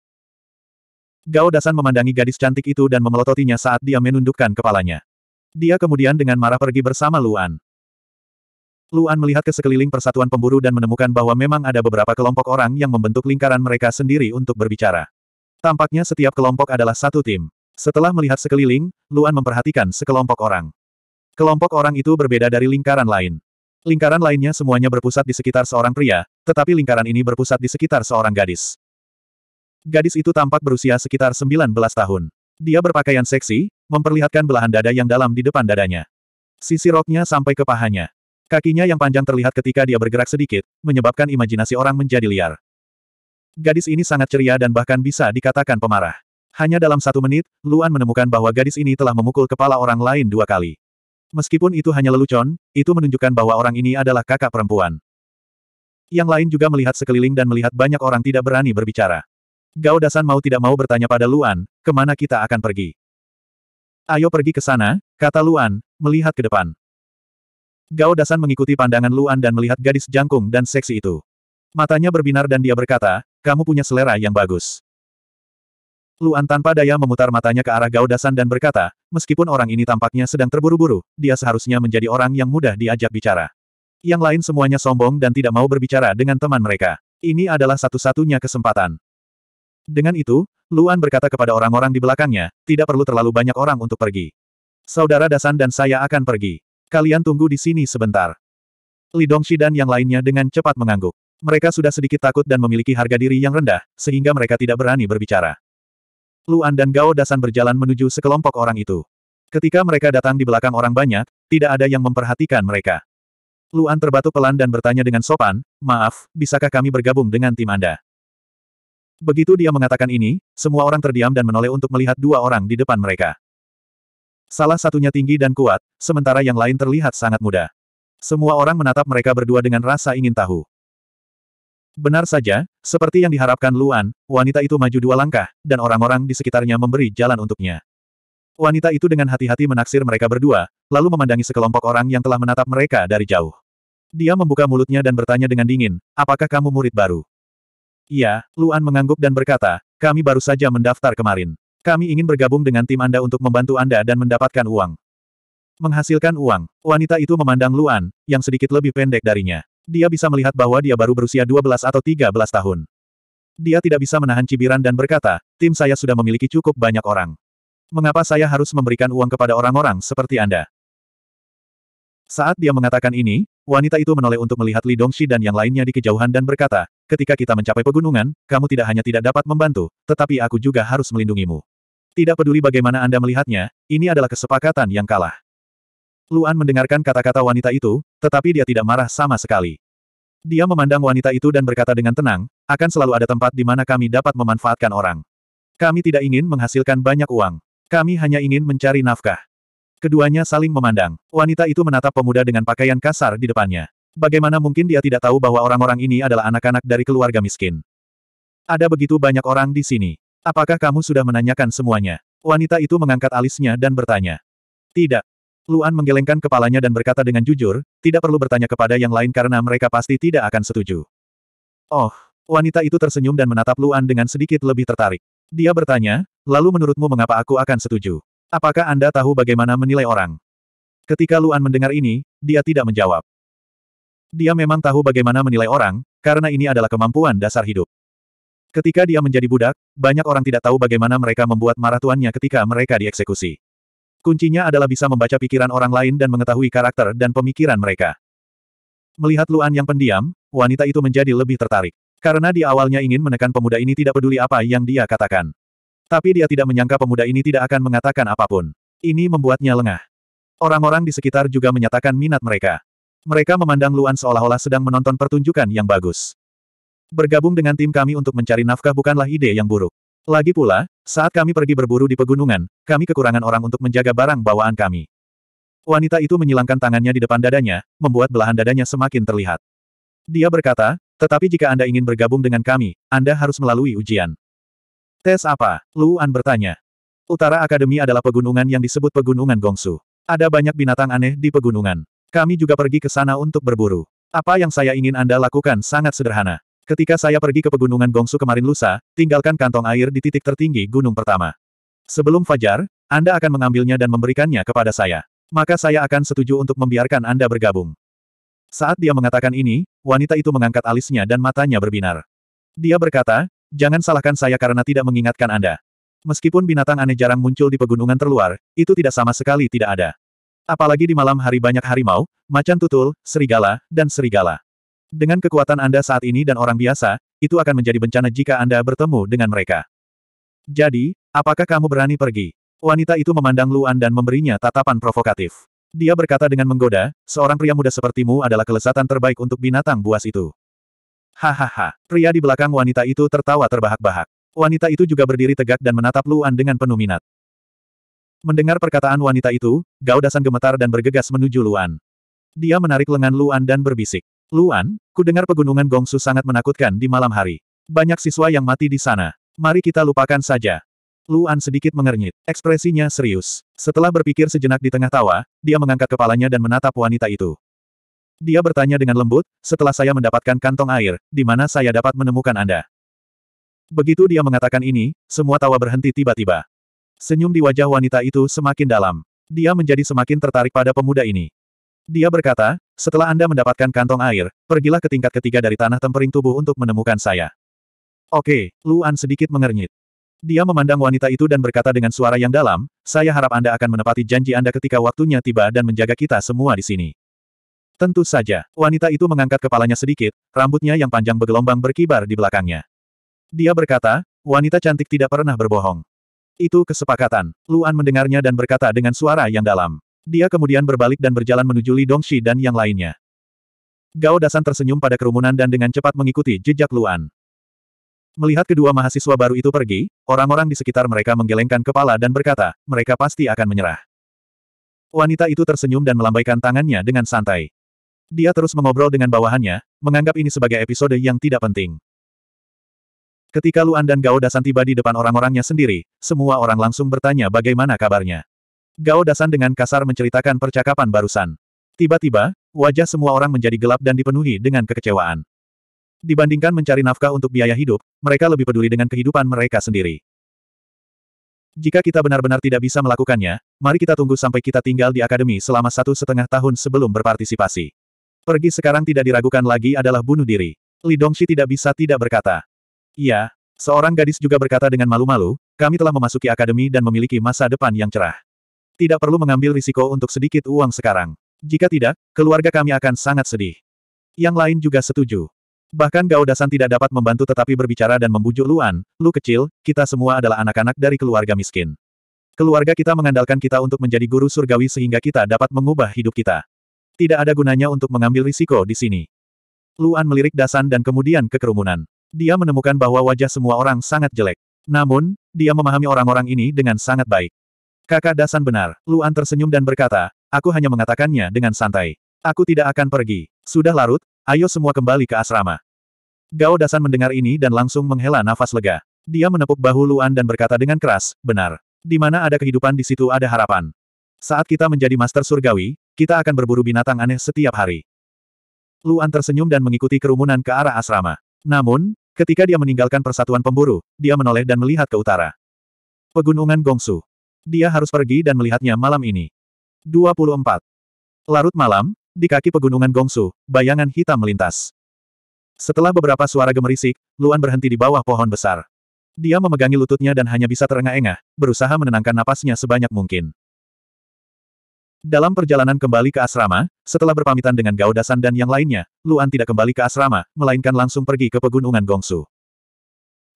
Gaudasan memandangi gadis cantik itu dan memelototinya saat dia menundukkan kepalanya. Dia kemudian dengan marah pergi bersama Luan. Luan melihat ke sekeliling persatuan pemburu dan menemukan bahwa memang ada beberapa kelompok orang yang membentuk lingkaran mereka sendiri untuk berbicara. Tampaknya setiap kelompok adalah satu tim. Setelah melihat sekeliling, Luan memperhatikan sekelompok orang. Kelompok orang itu berbeda dari lingkaran lain. Lingkaran lainnya semuanya berpusat di sekitar seorang pria, tetapi lingkaran ini berpusat di sekitar seorang gadis. Gadis itu tampak berusia sekitar 19 tahun. Dia berpakaian seksi, memperlihatkan belahan dada yang dalam di depan dadanya. Sisi roknya sampai ke pahanya. Kakinya yang panjang terlihat ketika dia bergerak sedikit, menyebabkan imajinasi orang menjadi liar. Gadis ini sangat ceria dan bahkan bisa dikatakan pemarah. Hanya dalam satu menit, Luan menemukan bahwa gadis ini telah memukul kepala orang lain dua kali. Meskipun itu hanya lelucon, itu menunjukkan bahwa orang ini adalah kakak perempuan. Yang lain juga melihat sekeliling dan melihat banyak orang tidak berani berbicara. Gao Dasan mau tidak mau bertanya pada Luan, kemana kita akan pergi? Ayo pergi ke sana, kata Luan, melihat ke depan. Gao Dasan mengikuti pandangan Luan dan melihat gadis jangkung dan seksi itu. Matanya berbinar dan dia berkata, kamu punya selera yang bagus. Luan tanpa daya memutar matanya ke arah Gao Dasan dan berkata, meskipun orang ini tampaknya sedang terburu-buru, dia seharusnya menjadi orang yang mudah diajak bicara. Yang lain semuanya sombong dan tidak mau berbicara dengan teman mereka. Ini adalah satu-satunya kesempatan. Dengan itu, Luan berkata kepada orang-orang di belakangnya, tidak perlu terlalu banyak orang untuk pergi. Saudara Dasan dan saya akan pergi. Kalian tunggu di sini sebentar. Li Dongxi dan yang lainnya dengan cepat mengangguk. Mereka sudah sedikit takut dan memiliki harga diri yang rendah, sehingga mereka tidak berani berbicara. Luan dan Gao Dasan berjalan menuju sekelompok orang itu. Ketika mereka datang di belakang orang banyak, tidak ada yang memperhatikan mereka. Luan terbatuk pelan dan bertanya dengan sopan, maaf, bisakah kami bergabung dengan tim Anda? Begitu dia mengatakan ini, semua orang terdiam dan menoleh untuk melihat dua orang di depan mereka. Salah satunya tinggi dan kuat, sementara yang lain terlihat sangat muda. Semua orang menatap mereka berdua dengan rasa ingin tahu. Benar saja, seperti yang diharapkan Luan, wanita itu maju dua langkah, dan orang-orang di sekitarnya memberi jalan untuknya. Wanita itu dengan hati-hati menaksir mereka berdua, lalu memandangi sekelompok orang yang telah menatap mereka dari jauh. Dia membuka mulutnya dan bertanya dengan dingin, apakah kamu murid baru? Iya, Luan mengangguk dan berkata, kami baru saja mendaftar kemarin. Kami ingin bergabung dengan tim Anda untuk membantu Anda dan mendapatkan uang. Menghasilkan uang, wanita itu memandang Luan, yang sedikit lebih pendek darinya. Dia bisa melihat bahwa dia baru berusia 12 atau 13 tahun. Dia tidak bisa menahan cibiran dan berkata, tim saya sudah memiliki cukup banyak orang. Mengapa saya harus memberikan uang kepada orang-orang seperti Anda? Saat dia mengatakan ini, wanita itu menoleh untuk melihat Li Dongxi dan yang lainnya di kejauhan dan berkata, ketika kita mencapai pegunungan, kamu tidak hanya tidak dapat membantu, tetapi aku juga harus melindungimu. Tidak peduli bagaimana Anda melihatnya, ini adalah kesepakatan yang kalah. Luan mendengarkan kata-kata wanita itu, tetapi dia tidak marah sama sekali. Dia memandang wanita itu dan berkata dengan tenang, akan selalu ada tempat di mana kami dapat memanfaatkan orang. Kami tidak ingin menghasilkan banyak uang. Kami hanya ingin mencari nafkah. Keduanya saling memandang. Wanita itu menatap pemuda dengan pakaian kasar di depannya. Bagaimana mungkin dia tidak tahu bahwa orang-orang ini adalah anak-anak dari keluarga miskin? Ada begitu banyak orang di sini. Apakah kamu sudah menanyakan semuanya? Wanita itu mengangkat alisnya dan bertanya. Tidak. Luan menggelengkan kepalanya dan berkata dengan jujur, tidak perlu bertanya kepada yang lain karena mereka pasti tidak akan setuju. Oh, wanita itu tersenyum dan menatap Luan dengan sedikit lebih tertarik. Dia bertanya, lalu menurutmu mengapa aku akan setuju? Apakah Anda tahu bagaimana menilai orang? Ketika Luan mendengar ini, dia tidak menjawab. Dia memang tahu bagaimana menilai orang, karena ini adalah kemampuan dasar hidup. Ketika dia menjadi budak, banyak orang tidak tahu bagaimana mereka membuat marah tuannya ketika mereka dieksekusi. Kuncinya adalah bisa membaca pikiran orang lain dan mengetahui karakter dan pemikiran mereka. Melihat Luan yang pendiam, wanita itu menjadi lebih tertarik. Karena di awalnya ingin menekan pemuda ini tidak peduli apa yang dia katakan. Tapi dia tidak menyangka pemuda ini tidak akan mengatakan apapun. Ini membuatnya lengah. Orang-orang di sekitar juga menyatakan minat mereka. Mereka memandang Luan seolah-olah sedang menonton pertunjukan yang bagus. Bergabung dengan tim kami untuk mencari nafkah bukanlah ide yang buruk. Lagi pula, saat kami pergi berburu di pegunungan, kami kekurangan orang untuk menjaga barang bawaan kami. Wanita itu menyilangkan tangannya di depan dadanya, membuat belahan dadanya semakin terlihat. Dia berkata, tetapi jika Anda ingin bergabung dengan kami, Anda harus melalui ujian. Tes apa? Luan bertanya. Utara Akademi adalah pegunungan yang disebut Pegunungan Gongsu. Ada banyak binatang aneh di pegunungan. Kami juga pergi ke sana untuk berburu. Apa yang saya ingin Anda lakukan sangat sederhana. Ketika saya pergi ke pegunungan Gongsu kemarin lusa, tinggalkan kantong air di titik tertinggi gunung pertama. Sebelum fajar, Anda akan mengambilnya dan memberikannya kepada saya. Maka saya akan setuju untuk membiarkan Anda bergabung. Saat dia mengatakan ini, wanita itu mengangkat alisnya dan matanya berbinar. Dia berkata, jangan salahkan saya karena tidak mengingatkan Anda. Meskipun binatang aneh jarang muncul di pegunungan terluar, itu tidak sama sekali tidak ada. Apalagi di malam hari banyak harimau, macan tutul, serigala, dan serigala. Dengan kekuatan Anda saat ini dan orang biasa, itu akan menjadi bencana jika Anda bertemu dengan mereka. Jadi, apakah kamu berani pergi? Wanita itu memandang Luan dan memberinya tatapan provokatif. Dia berkata dengan menggoda, seorang pria muda sepertimu adalah kelesatan terbaik untuk binatang buas itu. Hahaha, pria di belakang wanita itu tertawa terbahak-bahak. Wanita itu juga berdiri tegak dan menatap Luan dengan penuh minat. Mendengar perkataan wanita itu, Gaudasan gemetar dan bergegas menuju Luan. Dia menarik lengan Luan dan berbisik. Luan, ku dengar pegunungan Gongsu sangat menakutkan di malam hari. Banyak siswa yang mati di sana. Mari kita lupakan saja. Luan sedikit mengernyit. Ekspresinya serius. Setelah berpikir sejenak di tengah tawa, dia mengangkat kepalanya dan menatap wanita itu. Dia bertanya dengan lembut, setelah saya mendapatkan kantong air, di mana saya dapat menemukan Anda. Begitu dia mengatakan ini, semua tawa berhenti tiba-tiba. Senyum di wajah wanita itu semakin dalam. Dia menjadi semakin tertarik pada pemuda ini. Dia berkata, setelah Anda mendapatkan kantong air, pergilah ke tingkat ketiga dari tanah tempering tubuh untuk menemukan saya. Oke, Luan sedikit mengernyit. Dia memandang wanita itu dan berkata dengan suara yang dalam, saya harap Anda akan menepati janji Anda ketika waktunya tiba dan menjaga kita semua di sini. Tentu saja, wanita itu mengangkat kepalanya sedikit, rambutnya yang panjang bergelombang berkibar di belakangnya. Dia berkata, wanita cantik tidak pernah berbohong. Itu kesepakatan. Luan mendengarnya dan berkata dengan suara yang dalam. Dia kemudian berbalik dan berjalan menuju Li Dongxi dan yang lainnya. Gao Dasan tersenyum pada kerumunan dan dengan cepat mengikuti jejak Luan. Melihat kedua mahasiswa baru itu pergi, orang-orang di sekitar mereka menggelengkan kepala dan berkata, mereka pasti akan menyerah. Wanita itu tersenyum dan melambaikan tangannya dengan santai. Dia terus mengobrol dengan bawahannya, menganggap ini sebagai episode yang tidak penting. Ketika Luan dan Gao Dasan tiba di depan orang-orangnya sendiri, semua orang langsung bertanya bagaimana kabarnya. Gao Dasan dengan kasar menceritakan percakapan barusan. Tiba-tiba, wajah semua orang menjadi gelap dan dipenuhi dengan kekecewaan. Dibandingkan mencari nafkah untuk biaya hidup, mereka lebih peduli dengan kehidupan mereka sendiri. Jika kita benar-benar tidak bisa melakukannya, mari kita tunggu sampai kita tinggal di akademi selama satu setengah tahun sebelum berpartisipasi. Pergi sekarang tidak diragukan lagi adalah bunuh diri. Li Dongxi tidak bisa tidak berkata. Iya, seorang gadis juga berkata dengan malu-malu, kami telah memasuki akademi dan memiliki masa depan yang cerah. Tidak perlu mengambil risiko untuk sedikit uang sekarang. Jika tidak, keluarga kami akan sangat sedih. Yang lain juga setuju. Bahkan Gao Dasan tidak dapat membantu tetapi berbicara dan membujuk Luan, Lu kecil, kita semua adalah anak-anak dari keluarga miskin. Keluarga kita mengandalkan kita untuk menjadi guru surgawi sehingga kita dapat mengubah hidup kita. Tidak ada gunanya untuk mengambil risiko di sini. Luan melirik Dasan dan kemudian ke kerumunan. Dia menemukan bahwa wajah semua orang sangat jelek. Namun, dia memahami orang-orang ini dengan sangat baik. Kakak Dasan benar, Luan tersenyum dan berkata, aku hanya mengatakannya dengan santai. Aku tidak akan pergi. Sudah larut, ayo semua kembali ke asrama. Gao Dasan mendengar ini dan langsung menghela nafas lega. Dia menepuk bahu Luan dan berkata dengan keras, benar. Di mana ada kehidupan di situ ada harapan. Saat kita menjadi master surgawi, kita akan berburu binatang aneh setiap hari. Luan tersenyum dan mengikuti kerumunan ke arah asrama. Namun, ketika dia meninggalkan persatuan pemburu, dia menoleh dan melihat ke utara. Pegunungan Gongsu dia harus pergi dan melihatnya malam ini. 24. Larut malam, di kaki pegunungan Gongsu, bayangan hitam melintas. Setelah beberapa suara gemerisik, Luan berhenti di bawah pohon besar. Dia memegangi lututnya dan hanya bisa terengah-engah, berusaha menenangkan napasnya sebanyak mungkin. Dalam perjalanan kembali ke asrama, setelah berpamitan dengan Gaudasan dan yang lainnya, Luan tidak kembali ke asrama, melainkan langsung pergi ke pegunungan Gongsu.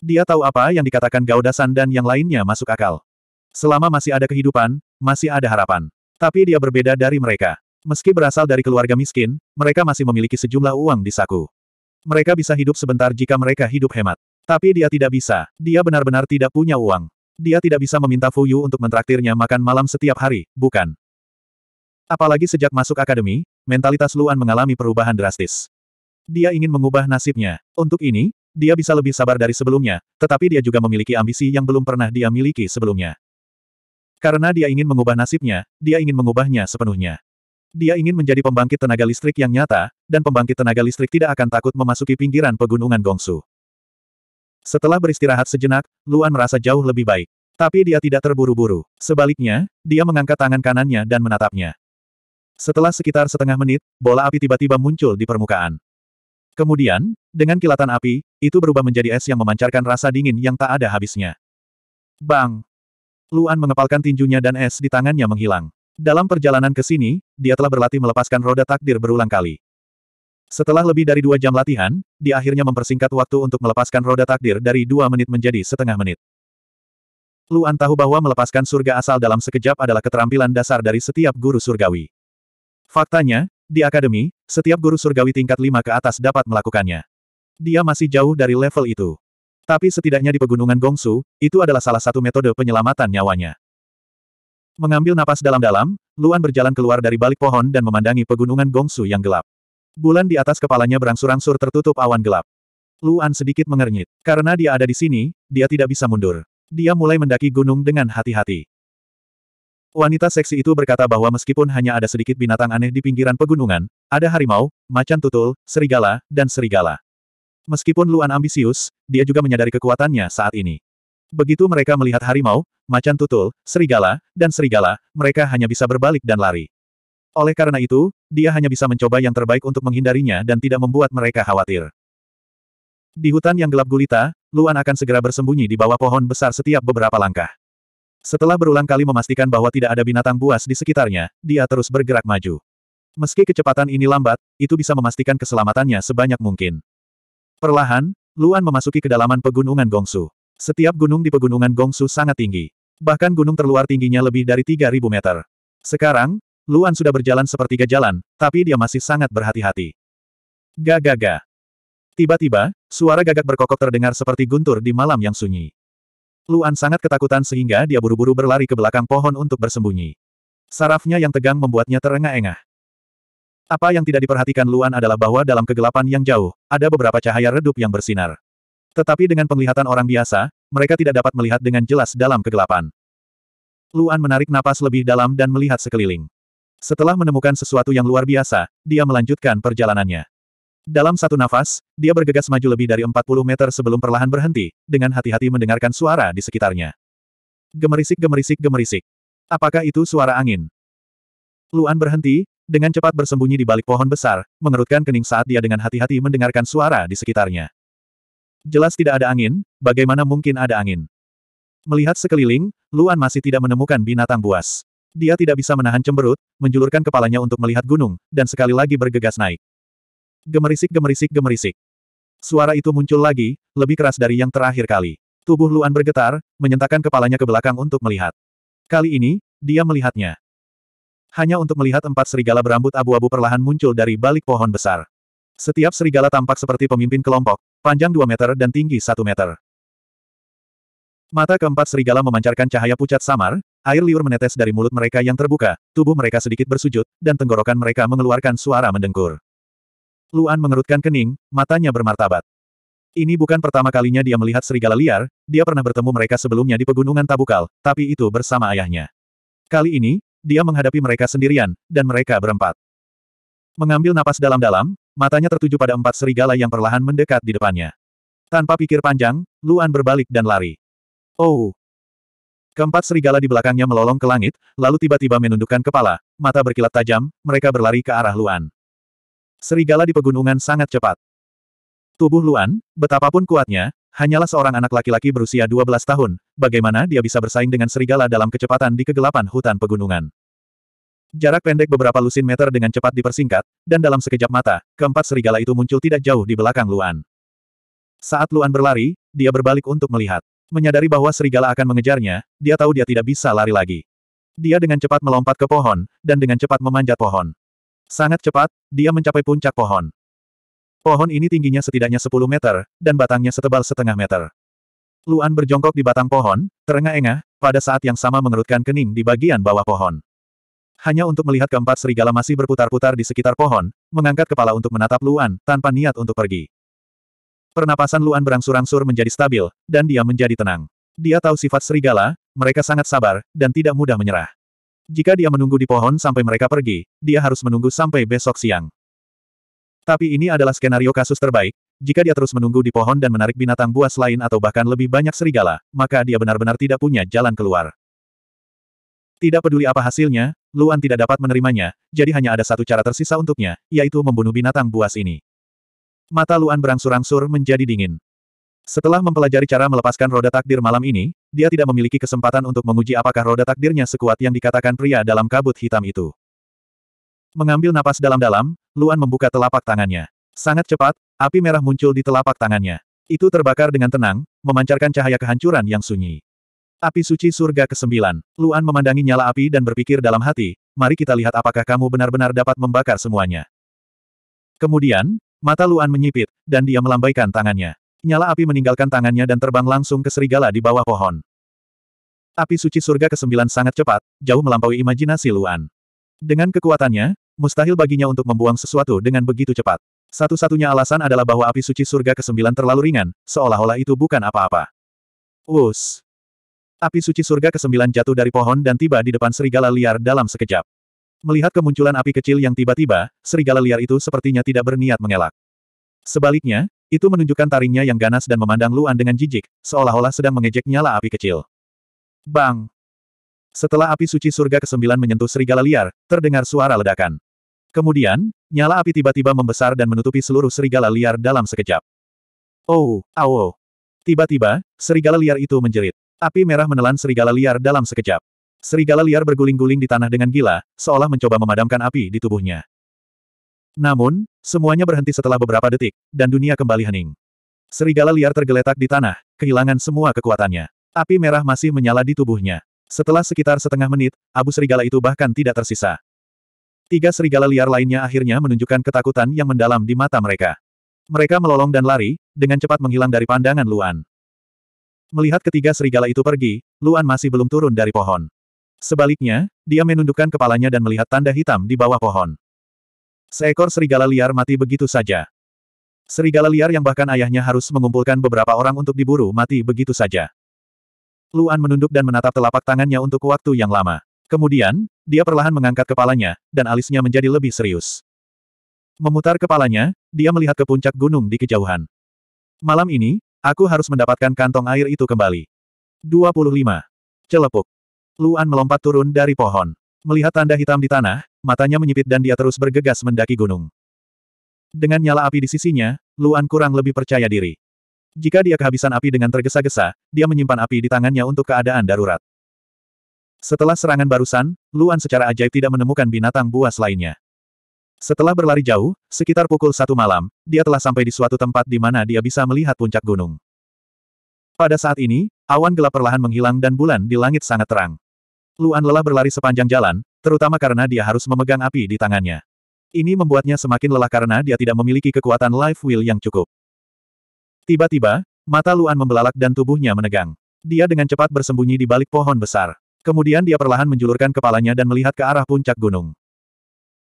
Dia tahu apa yang dikatakan Gaudasan dan yang lainnya masuk akal. Selama masih ada kehidupan, masih ada harapan. Tapi dia berbeda dari mereka. Meski berasal dari keluarga miskin, mereka masih memiliki sejumlah uang di saku. Mereka bisa hidup sebentar jika mereka hidup hemat. Tapi dia tidak bisa. Dia benar-benar tidak punya uang. Dia tidak bisa meminta Fuyu untuk mentraktirnya makan malam setiap hari, bukan? Apalagi sejak masuk akademi, mentalitas Luan mengalami perubahan drastis. Dia ingin mengubah nasibnya. Untuk ini, dia bisa lebih sabar dari sebelumnya, tetapi dia juga memiliki ambisi yang belum pernah dia miliki sebelumnya. Karena dia ingin mengubah nasibnya, dia ingin mengubahnya sepenuhnya. Dia ingin menjadi pembangkit tenaga listrik yang nyata, dan pembangkit tenaga listrik tidak akan takut memasuki pinggiran pegunungan Gongsu. Setelah beristirahat sejenak, Luan merasa jauh lebih baik. Tapi dia tidak terburu-buru. Sebaliknya, dia mengangkat tangan kanannya dan menatapnya. Setelah sekitar setengah menit, bola api tiba-tiba muncul di permukaan. Kemudian, dengan kilatan api, itu berubah menjadi es yang memancarkan rasa dingin yang tak ada habisnya. Bang! Luan mengepalkan tinjunya dan es di tangannya menghilang. Dalam perjalanan ke sini, dia telah berlatih melepaskan roda takdir berulang kali. Setelah lebih dari dua jam latihan, dia akhirnya mempersingkat waktu untuk melepaskan roda takdir dari dua menit menjadi setengah menit. Luan tahu bahwa melepaskan surga asal dalam sekejap adalah keterampilan dasar dari setiap guru surgawi. Faktanya, di akademi, setiap guru surgawi tingkat lima ke atas dapat melakukannya. Dia masih jauh dari level itu. Tapi setidaknya di pegunungan Gongsu, itu adalah salah satu metode penyelamatan nyawanya. Mengambil napas dalam-dalam, Luan berjalan keluar dari balik pohon dan memandangi pegunungan Gongsu yang gelap. Bulan di atas kepalanya berangsur-angsur tertutup awan gelap. Luan sedikit mengernyit. Karena dia ada di sini, dia tidak bisa mundur. Dia mulai mendaki gunung dengan hati-hati. Wanita seksi itu berkata bahwa meskipun hanya ada sedikit binatang aneh di pinggiran pegunungan, ada harimau, macan tutul, serigala, dan serigala. Meskipun Luan ambisius, dia juga menyadari kekuatannya saat ini. Begitu mereka melihat harimau, macan tutul, serigala, dan serigala, mereka hanya bisa berbalik dan lari. Oleh karena itu, dia hanya bisa mencoba yang terbaik untuk menghindarinya dan tidak membuat mereka khawatir. Di hutan yang gelap gulita, Luan akan segera bersembunyi di bawah pohon besar setiap beberapa langkah. Setelah berulang kali memastikan bahwa tidak ada binatang buas di sekitarnya, dia terus bergerak maju. Meski kecepatan ini lambat, itu bisa memastikan keselamatannya sebanyak mungkin. Perlahan, Luan memasuki kedalaman pegunungan Gongsu. Setiap gunung di pegunungan Gongsu sangat tinggi. Bahkan gunung terluar tingginya lebih dari 3.000 meter. Sekarang, Luan sudah berjalan sepertiga jalan, tapi dia masih sangat berhati-hati. Gagaga. Tiba-tiba, suara gagak berkokok terdengar seperti guntur di malam yang sunyi. Luan sangat ketakutan sehingga dia buru-buru berlari ke belakang pohon untuk bersembunyi. Sarafnya yang tegang membuatnya terengah-engah. Apa yang tidak diperhatikan Luan adalah bahwa dalam kegelapan yang jauh, ada beberapa cahaya redup yang bersinar. Tetapi dengan penglihatan orang biasa, mereka tidak dapat melihat dengan jelas dalam kegelapan. Luan menarik napas lebih dalam dan melihat sekeliling. Setelah menemukan sesuatu yang luar biasa, dia melanjutkan perjalanannya. Dalam satu nafas, dia bergegas maju lebih dari 40 meter sebelum perlahan berhenti, dengan hati-hati mendengarkan suara di sekitarnya. Gemerisik gemerisik gemerisik. Apakah itu suara angin? Luan berhenti, dengan cepat bersembunyi di balik pohon besar, mengerutkan kening saat dia dengan hati-hati mendengarkan suara di sekitarnya. Jelas tidak ada angin, bagaimana mungkin ada angin? Melihat sekeliling, Luan masih tidak menemukan binatang buas. Dia tidak bisa menahan cemberut, menjulurkan kepalanya untuk melihat gunung, dan sekali lagi bergegas naik. Gemerisik gemerisik gemerisik. Suara itu muncul lagi, lebih keras dari yang terakhir kali. Tubuh Luan bergetar, menyentakkan kepalanya ke belakang untuk melihat. Kali ini, dia melihatnya. Hanya untuk melihat empat serigala berambut abu-abu perlahan muncul dari balik pohon besar. Setiap serigala tampak seperti pemimpin kelompok, panjang 2 meter dan tinggi 1 meter. Mata keempat serigala memancarkan cahaya pucat samar, air liur menetes dari mulut mereka yang terbuka, tubuh mereka sedikit bersujud, dan tenggorokan mereka mengeluarkan suara mendengkur. Luan mengerutkan kening, matanya bermartabat. Ini bukan pertama kalinya dia melihat serigala liar, dia pernah bertemu mereka sebelumnya di pegunungan Tabukal, tapi itu bersama ayahnya. Kali ini, dia menghadapi mereka sendirian, dan mereka berempat. Mengambil napas dalam-dalam, matanya tertuju pada empat serigala yang perlahan mendekat di depannya. Tanpa pikir panjang, Luan berbalik dan lari. Oh! Keempat serigala di belakangnya melolong ke langit, lalu tiba-tiba menundukkan kepala, mata berkilat tajam, mereka berlari ke arah Luan. Serigala di pegunungan sangat cepat. Tubuh Luan, betapapun kuatnya, Hanyalah seorang anak laki-laki berusia 12 tahun, bagaimana dia bisa bersaing dengan serigala dalam kecepatan di kegelapan hutan pegunungan. Jarak pendek beberapa lusin meter dengan cepat dipersingkat, dan dalam sekejap mata, keempat serigala itu muncul tidak jauh di belakang Luan. Saat Luan berlari, dia berbalik untuk melihat. Menyadari bahwa serigala akan mengejarnya, dia tahu dia tidak bisa lari lagi. Dia dengan cepat melompat ke pohon, dan dengan cepat memanjat pohon. Sangat cepat, dia mencapai puncak pohon. Pohon ini tingginya setidaknya 10 meter, dan batangnya setebal setengah meter. Luan berjongkok di batang pohon, terengah-engah, pada saat yang sama mengerutkan kening di bagian bawah pohon. Hanya untuk melihat keempat serigala masih berputar-putar di sekitar pohon, mengangkat kepala untuk menatap Luan, tanpa niat untuk pergi. Pernapasan Luan berangsur-angsur menjadi stabil, dan dia menjadi tenang. Dia tahu sifat serigala, mereka sangat sabar, dan tidak mudah menyerah. Jika dia menunggu di pohon sampai mereka pergi, dia harus menunggu sampai besok siang. Tapi ini adalah skenario kasus terbaik, jika dia terus menunggu di pohon dan menarik binatang buas lain atau bahkan lebih banyak serigala, maka dia benar-benar tidak punya jalan keluar. Tidak peduli apa hasilnya, Luan tidak dapat menerimanya, jadi hanya ada satu cara tersisa untuknya, yaitu membunuh binatang buas ini. Mata Luan berangsur-angsur menjadi dingin. Setelah mempelajari cara melepaskan roda takdir malam ini, dia tidak memiliki kesempatan untuk menguji apakah roda takdirnya sekuat yang dikatakan pria dalam kabut hitam itu. Mengambil napas dalam-dalam, Luan membuka telapak tangannya. Sangat cepat, api merah muncul di telapak tangannya. Itu terbakar dengan tenang, memancarkan cahaya kehancuran yang sunyi. Api suci surga ke-9. Luan memandangi nyala api dan berpikir dalam hati, mari kita lihat apakah kamu benar-benar dapat membakar semuanya. Kemudian, mata Luan menyipit, dan dia melambaikan tangannya. Nyala api meninggalkan tangannya dan terbang langsung ke serigala di bawah pohon. Api suci surga ke-9 sangat cepat, jauh melampaui imajinasi Luan. Dengan kekuatannya, mustahil baginya untuk membuang sesuatu dengan begitu cepat. Satu-satunya alasan adalah bahwa api suci surga ke-9 terlalu ringan, seolah-olah itu bukan apa-apa. Us, Api suci surga ke-9 jatuh dari pohon dan tiba di depan serigala liar dalam sekejap. Melihat kemunculan api kecil yang tiba-tiba, serigala liar itu sepertinya tidak berniat mengelak. Sebaliknya, itu menunjukkan taringnya yang ganas dan memandang Luan dengan jijik, seolah-olah sedang mengejek nyala api kecil. Bang! Setelah api suci surga ke-9 menyentuh serigala liar, terdengar suara ledakan. Kemudian, nyala api tiba-tiba membesar dan menutupi seluruh serigala liar dalam sekejap. Oh, awo. Oh, Tiba-tiba, serigala liar itu menjerit. Api merah menelan serigala liar dalam sekejap. Serigala liar berguling-guling di tanah dengan gila, seolah mencoba memadamkan api di tubuhnya. Namun, semuanya berhenti setelah beberapa detik, dan dunia kembali hening. Serigala liar tergeletak di tanah, kehilangan semua kekuatannya. Api merah masih menyala di tubuhnya. Setelah sekitar setengah menit, abu serigala itu bahkan tidak tersisa. Tiga serigala liar lainnya akhirnya menunjukkan ketakutan yang mendalam di mata mereka. Mereka melolong dan lari, dengan cepat menghilang dari pandangan Luan. Melihat ketiga serigala itu pergi, Luan masih belum turun dari pohon. Sebaliknya, dia menundukkan kepalanya dan melihat tanda hitam di bawah pohon. Seekor serigala liar mati begitu saja. Serigala liar yang bahkan ayahnya harus mengumpulkan beberapa orang untuk diburu mati begitu saja. Luan menunduk dan menatap telapak tangannya untuk waktu yang lama. Kemudian, dia perlahan mengangkat kepalanya, dan alisnya menjadi lebih serius. Memutar kepalanya, dia melihat ke puncak gunung di kejauhan. Malam ini, aku harus mendapatkan kantong air itu kembali. 25. Celepuk. Luan melompat turun dari pohon. Melihat tanda hitam di tanah, matanya menyipit dan dia terus bergegas mendaki gunung. Dengan nyala api di sisinya, Luan kurang lebih percaya diri. Jika dia kehabisan api dengan tergesa-gesa, dia menyimpan api di tangannya untuk keadaan darurat. Setelah serangan barusan, Luan secara ajaib tidak menemukan binatang buas lainnya. Setelah berlari jauh, sekitar pukul satu malam, dia telah sampai di suatu tempat di mana dia bisa melihat puncak gunung. Pada saat ini, awan gelap perlahan menghilang dan bulan di langit sangat terang. Luan lelah berlari sepanjang jalan, terutama karena dia harus memegang api di tangannya. Ini membuatnya semakin lelah karena dia tidak memiliki kekuatan life will yang cukup. Tiba-tiba, mata Luan membelalak dan tubuhnya menegang. Dia dengan cepat bersembunyi di balik pohon besar. Kemudian dia perlahan menjulurkan kepalanya dan melihat ke arah puncak gunung.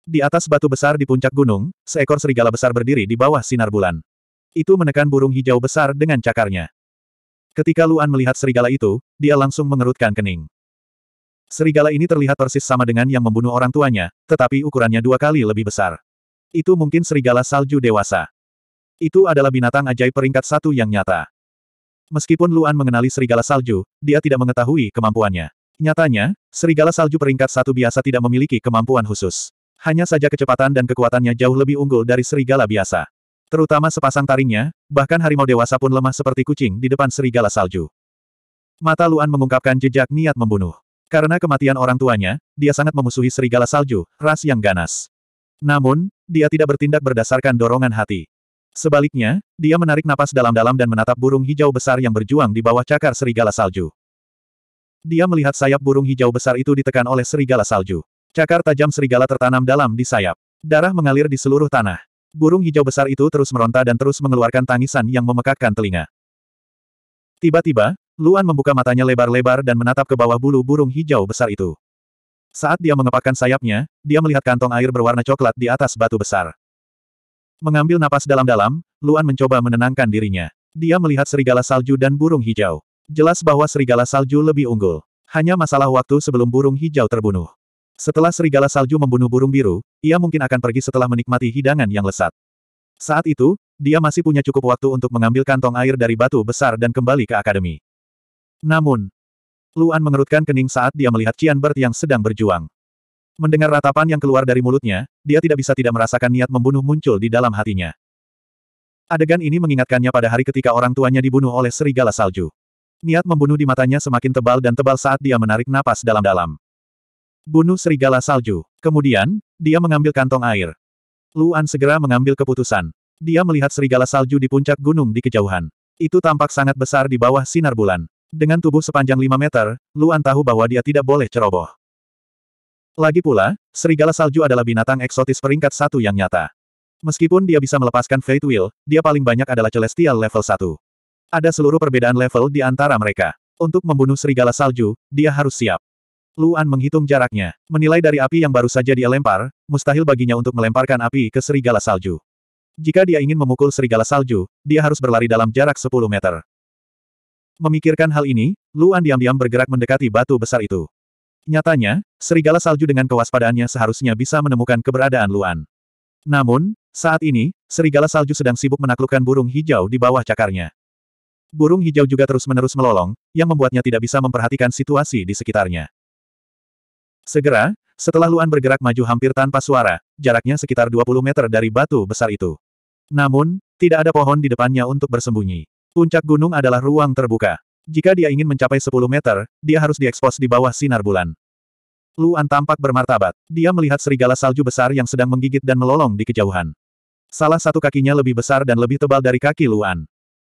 Di atas batu besar di puncak gunung, seekor serigala besar berdiri di bawah sinar bulan. Itu menekan burung hijau besar dengan cakarnya. Ketika Luan melihat serigala itu, dia langsung mengerutkan kening. Serigala ini terlihat persis sama dengan yang membunuh orang tuanya, tetapi ukurannya dua kali lebih besar. Itu mungkin serigala salju dewasa. Itu adalah binatang ajaib peringkat satu yang nyata. Meskipun Luan mengenali serigala salju, dia tidak mengetahui kemampuannya. Nyatanya, serigala salju peringkat satu biasa tidak memiliki kemampuan khusus. Hanya saja kecepatan dan kekuatannya jauh lebih unggul dari serigala biasa. Terutama sepasang taringnya, bahkan harimau dewasa pun lemah seperti kucing di depan serigala salju. Mata Luan mengungkapkan jejak niat membunuh. Karena kematian orang tuanya, dia sangat memusuhi serigala salju, ras yang ganas. Namun, dia tidak bertindak berdasarkan dorongan hati. Sebaliknya, dia menarik napas dalam-dalam dan menatap burung hijau besar yang berjuang di bawah cakar serigala salju. Dia melihat sayap burung hijau besar itu ditekan oleh serigala salju. Cakar tajam serigala tertanam dalam di sayap. Darah mengalir di seluruh tanah. Burung hijau besar itu terus meronta dan terus mengeluarkan tangisan yang memekakkan telinga. Tiba-tiba, Luan membuka matanya lebar-lebar dan menatap ke bawah bulu burung hijau besar itu. Saat dia mengepakkan sayapnya, dia melihat kantong air berwarna coklat di atas batu besar. Mengambil napas dalam-dalam, Luan mencoba menenangkan dirinya. Dia melihat serigala salju dan burung hijau. Jelas bahwa serigala salju lebih unggul. Hanya masalah waktu sebelum burung hijau terbunuh. Setelah serigala salju membunuh burung biru, ia mungkin akan pergi setelah menikmati hidangan yang lesat. Saat itu, dia masih punya cukup waktu untuk mengambil kantong air dari batu besar dan kembali ke akademi. Namun, Luan mengerutkan kening saat dia melihat Cianbert yang sedang berjuang. Mendengar ratapan yang keluar dari mulutnya, dia tidak bisa tidak merasakan niat membunuh muncul di dalam hatinya. Adegan ini mengingatkannya pada hari ketika orang tuanya dibunuh oleh serigala salju. Niat membunuh di matanya semakin tebal dan tebal saat dia menarik napas dalam-dalam. Bunuh serigala salju. Kemudian, dia mengambil kantong air. Luan segera mengambil keputusan. Dia melihat serigala salju di puncak gunung di kejauhan. Itu tampak sangat besar di bawah sinar bulan. Dengan tubuh sepanjang 5 meter, Luan tahu bahwa dia tidak boleh ceroboh. Lagi pula, serigala salju adalah binatang eksotis peringkat satu yang nyata. Meskipun dia bisa melepaskan Fate Wheel, dia paling banyak adalah Celestial level 1. Ada seluruh perbedaan level di antara mereka. Untuk membunuh serigala salju, dia harus siap. Luan menghitung jaraknya. Menilai dari api yang baru saja dia lempar, mustahil baginya untuk melemparkan api ke serigala salju. Jika dia ingin memukul serigala salju, dia harus berlari dalam jarak 10 meter. Memikirkan hal ini, Luan diam-diam bergerak mendekati batu besar itu. Nyatanya, serigala salju dengan kewaspadaannya seharusnya bisa menemukan keberadaan Luan. Namun, saat ini, serigala salju sedang sibuk menaklukkan burung hijau di bawah cakarnya. Burung hijau juga terus-menerus melolong, yang membuatnya tidak bisa memperhatikan situasi di sekitarnya. Segera, setelah Luan bergerak maju hampir tanpa suara, jaraknya sekitar 20 meter dari batu besar itu. Namun, tidak ada pohon di depannya untuk bersembunyi. Puncak gunung adalah ruang terbuka. Jika dia ingin mencapai 10 meter, dia harus diekspos di bawah sinar bulan. Luan tampak bermartabat. Dia melihat serigala salju besar yang sedang menggigit dan melolong di kejauhan. Salah satu kakinya lebih besar dan lebih tebal dari kaki Luan.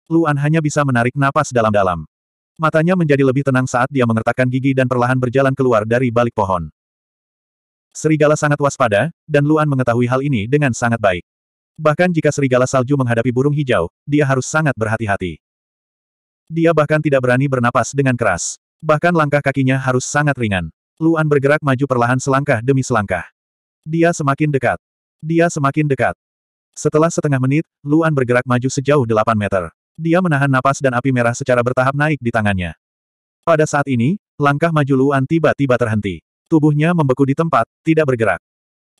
Luan hanya bisa menarik napas dalam-dalam. Matanya menjadi lebih tenang saat dia mengertakkan gigi dan perlahan berjalan keluar dari balik pohon. Serigala sangat waspada, dan Luan mengetahui hal ini dengan sangat baik. Bahkan jika serigala salju menghadapi burung hijau, dia harus sangat berhati-hati. Dia bahkan tidak berani bernapas dengan keras. Bahkan langkah kakinya harus sangat ringan. Luan bergerak maju perlahan selangkah demi selangkah. Dia semakin dekat. Dia semakin dekat. Setelah setengah menit, Luan bergerak maju sejauh 8 meter. Dia menahan napas dan api merah secara bertahap naik di tangannya. Pada saat ini, langkah maju Luan tiba-tiba terhenti. Tubuhnya membeku di tempat, tidak bergerak.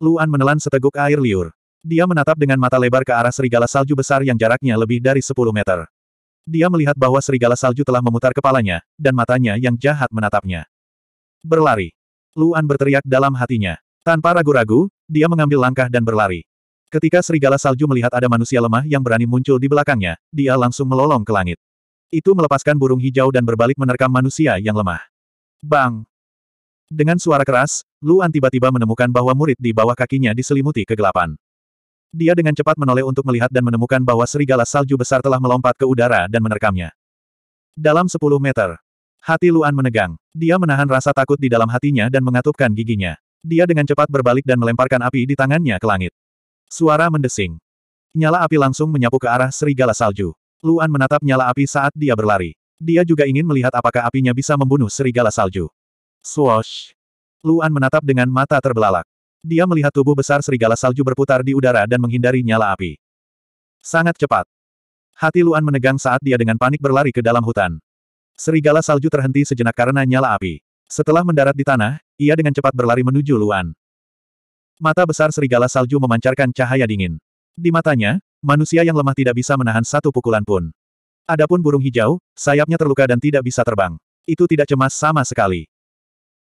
Luan menelan seteguk air liur. Dia menatap dengan mata lebar ke arah serigala salju besar yang jaraknya lebih dari 10 meter. Dia melihat bahwa serigala salju telah memutar kepalanya, dan matanya yang jahat menatapnya. Berlari. Luan berteriak dalam hatinya. Tanpa ragu-ragu, dia mengambil langkah dan berlari. Ketika serigala salju melihat ada manusia lemah yang berani muncul di belakangnya, dia langsung melolong ke langit. Itu melepaskan burung hijau dan berbalik menerkam manusia yang lemah. Bang! Dengan suara keras, Luan tiba-tiba menemukan bahwa murid di bawah kakinya diselimuti kegelapan. Dia dengan cepat menoleh untuk melihat dan menemukan bahwa serigala salju besar telah melompat ke udara dan menerkamnya. Dalam 10 meter, hati Luan menegang. Dia menahan rasa takut di dalam hatinya dan mengatupkan giginya. Dia dengan cepat berbalik dan melemparkan api di tangannya ke langit. Suara mendesing. Nyala api langsung menyapu ke arah serigala salju. Luan menatap nyala api saat dia berlari. Dia juga ingin melihat apakah apinya bisa membunuh serigala salju. Swoosh! Luan menatap dengan mata terbelalak. Dia melihat tubuh besar serigala salju berputar di udara dan menghindari nyala api. Sangat cepat. Hati Luan menegang saat dia dengan panik berlari ke dalam hutan. Serigala salju terhenti sejenak karena nyala api. Setelah mendarat di tanah, ia dengan cepat berlari menuju Luan. Mata besar serigala salju memancarkan cahaya dingin. Di matanya, manusia yang lemah tidak bisa menahan satu pukulan pun. Adapun burung hijau, sayapnya terluka dan tidak bisa terbang. Itu tidak cemas sama sekali.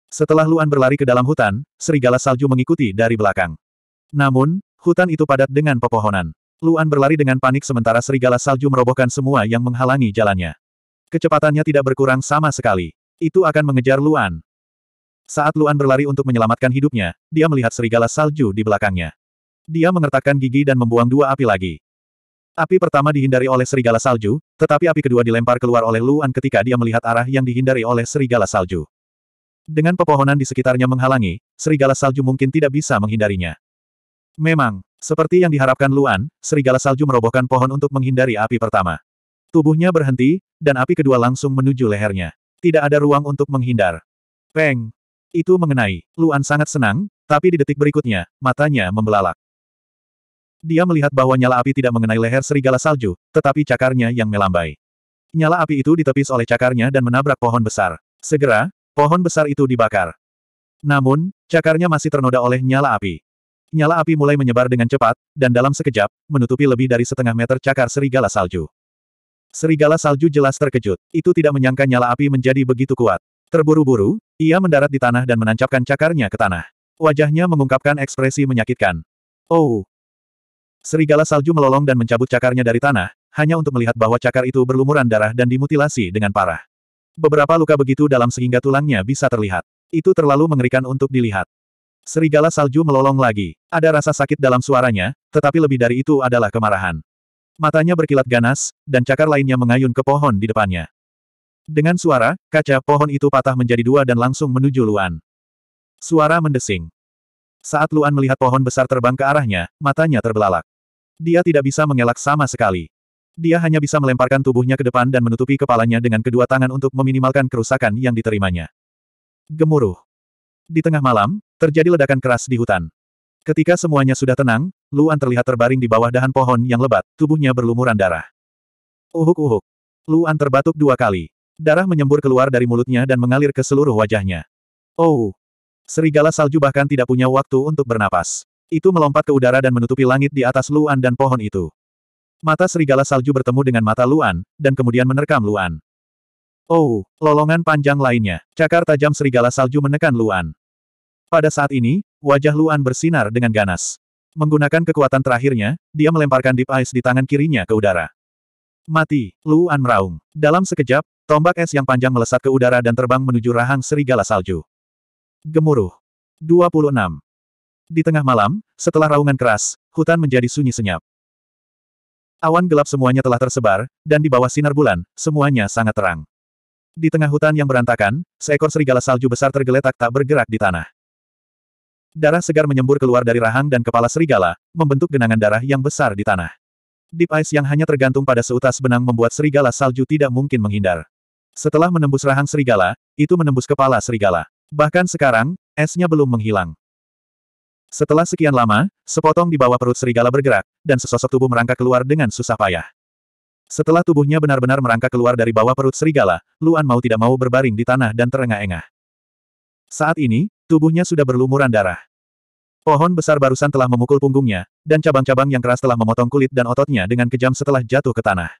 Setelah Luan berlari ke dalam hutan, serigala salju mengikuti dari belakang. Namun, hutan itu padat dengan pepohonan. Luan berlari dengan panik sementara serigala salju merobohkan semua yang menghalangi jalannya. Kecepatannya tidak berkurang sama sekali. Itu akan mengejar Luan. Saat Luan berlari untuk menyelamatkan hidupnya, dia melihat serigala salju di belakangnya. Dia mengertakkan gigi dan membuang dua api lagi. Api pertama dihindari oleh serigala salju, tetapi api kedua dilempar keluar oleh Luan ketika dia melihat arah yang dihindari oleh serigala salju. Dengan pepohonan di sekitarnya menghalangi, serigala salju mungkin tidak bisa menghindarinya. Memang, seperti yang diharapkan Luan, serigala salju merobohkan pohon untuk menghindari api pertama. Tubuhnya berhenti, dan api kedua langsung menuju lehernya. Tidak ada ruang untuk menghindar. Peng! Itu mengenai. Luan sangat senang, tapi di detik berikutnya, matanya membelalak. Dia melihat bahwa nyala api tidak mengenai leher serigala salju, tetapi cakarnya yang melambai. Nyala api itu ditepis oleh cakarnya dan menabrak pohon besar. Segera, Pohon besar itu dibakar. Namun, cakarnya masih ternoda oleh nyala api. Nyala api mulai menyebar dengan cepat, dan dalam sekejap, menutupi lebih dari setengah meter cakar serigala salju. Serigala salju jelas terkejut. Itu tidak menyangka nyala api menjadi begitu kuat. Terburu-buru, ia mendarat di tanah dan menancapkan cakarnya ke tanah. Wajahnya mengungkapkan ekspresi menyakitkan. Oh! Serigala salju melolong dan mencabut cakarnya dari tanah, hanya untuk melihat bahwa cakar itu berlumuran darah dan dimutilasi dengan parah. Beberapa luka begitu dalam sehingga tulangnya bisa terlihat. Itu terlalu mengerikan untuk dilihat. Serigala salju melolong lagi. Ada rasa sakit dalam suaranya, tetapi lebih dari itu adalah kemarahan. Matanya berkilat ganas, dan cakar lainnya mengayun ke pohon di depannya. Dengan suara, kaca pohon itu patah menjadi dua dan langsung menuju Luan. Suara mendesing. Saat Luan melihat pohon besar terbang ke arahnya, matanya terbelalak. Dia tidak bisa mengelak sama sekali. Dia hanya bisa melemparkan tubuhnya ke depan dan menutupi kepalanya dengan kedua tangan untuk meminimalkan kerusakan yang diterimanya. Gemuruh. Di tengah malam, terjadi ledakan keras di hutan. Ketika semuanya sudah tenang, Luan terlihat terbaring di bawah dahan pohon yang lebat, tubuhnya berlumuran darah. Uhuk-uhuk. Luan terbatuk dua kali. Darah menyembur keluar dari mulutnya dan mengalir ke seluruh wajahnya. Oh! Serigala salju bahkan tidak punya waktu untuk bernapas. Itu melompat ke udara dan menutupi langit di atas Luan dan pohon itu. Mata serigala salju bertemu dengan mata Luan, dan kemudian menerkam Luan. Oh, lolongan panjang lainnya. Cakar tajam serigala salju menekan Luan. Pada saat ini, wajah Luan bersinar dengan ganas. Menggunakan kekuatan terakhirnya, dia melemparkan Deep Ice di tangan kirinya ke udara. Mati, Luan meraung. Dalam sekejap, tombak es yang panjang melesat ke udara dan terbang menuju rahang serigala salju. Gemuruh. 26. Di tengah malam, setelah raungan keras, hutan menjadi sunyi senyap. Awan gelap semuanya telah tersebar, dan di bawah sinar bulan, semuanya sangat terang. Di tengah hutan yang berantakan, seekor serigala salju besar tergeletak tak bergerak di tanah. Darah segar menyembur keluar dari rahang dan kepala serigala, membentuk genangan darah yang besar di tanah. Deep Ice yang hanya tergantung pada seutas benang membuat serigala salju tidak mungkin menghindar. Setelah menembus rahang serigala, itu menembus kepala serigala. Bahkan sekarang, esnya belum menghilang. Setelah sekian lama, sepotong di bawah perut serigala bergerak, dan sesosok tubuh merangkak keluar dengan susah payah. Setelah tubuhnya benar-benar merangkak keluar dari bawah perut serigala, Luan mau tidak mau berbaring di tanah dan terengah-engah. Saat ini, tubuhnya sudah berlumuran darah. Pohon besar barusan telah memukul punggungnya, dan cabang-cabang yang keras telah memotong kulit dan ototnya dengan kejam setelah jatuh ke tanah.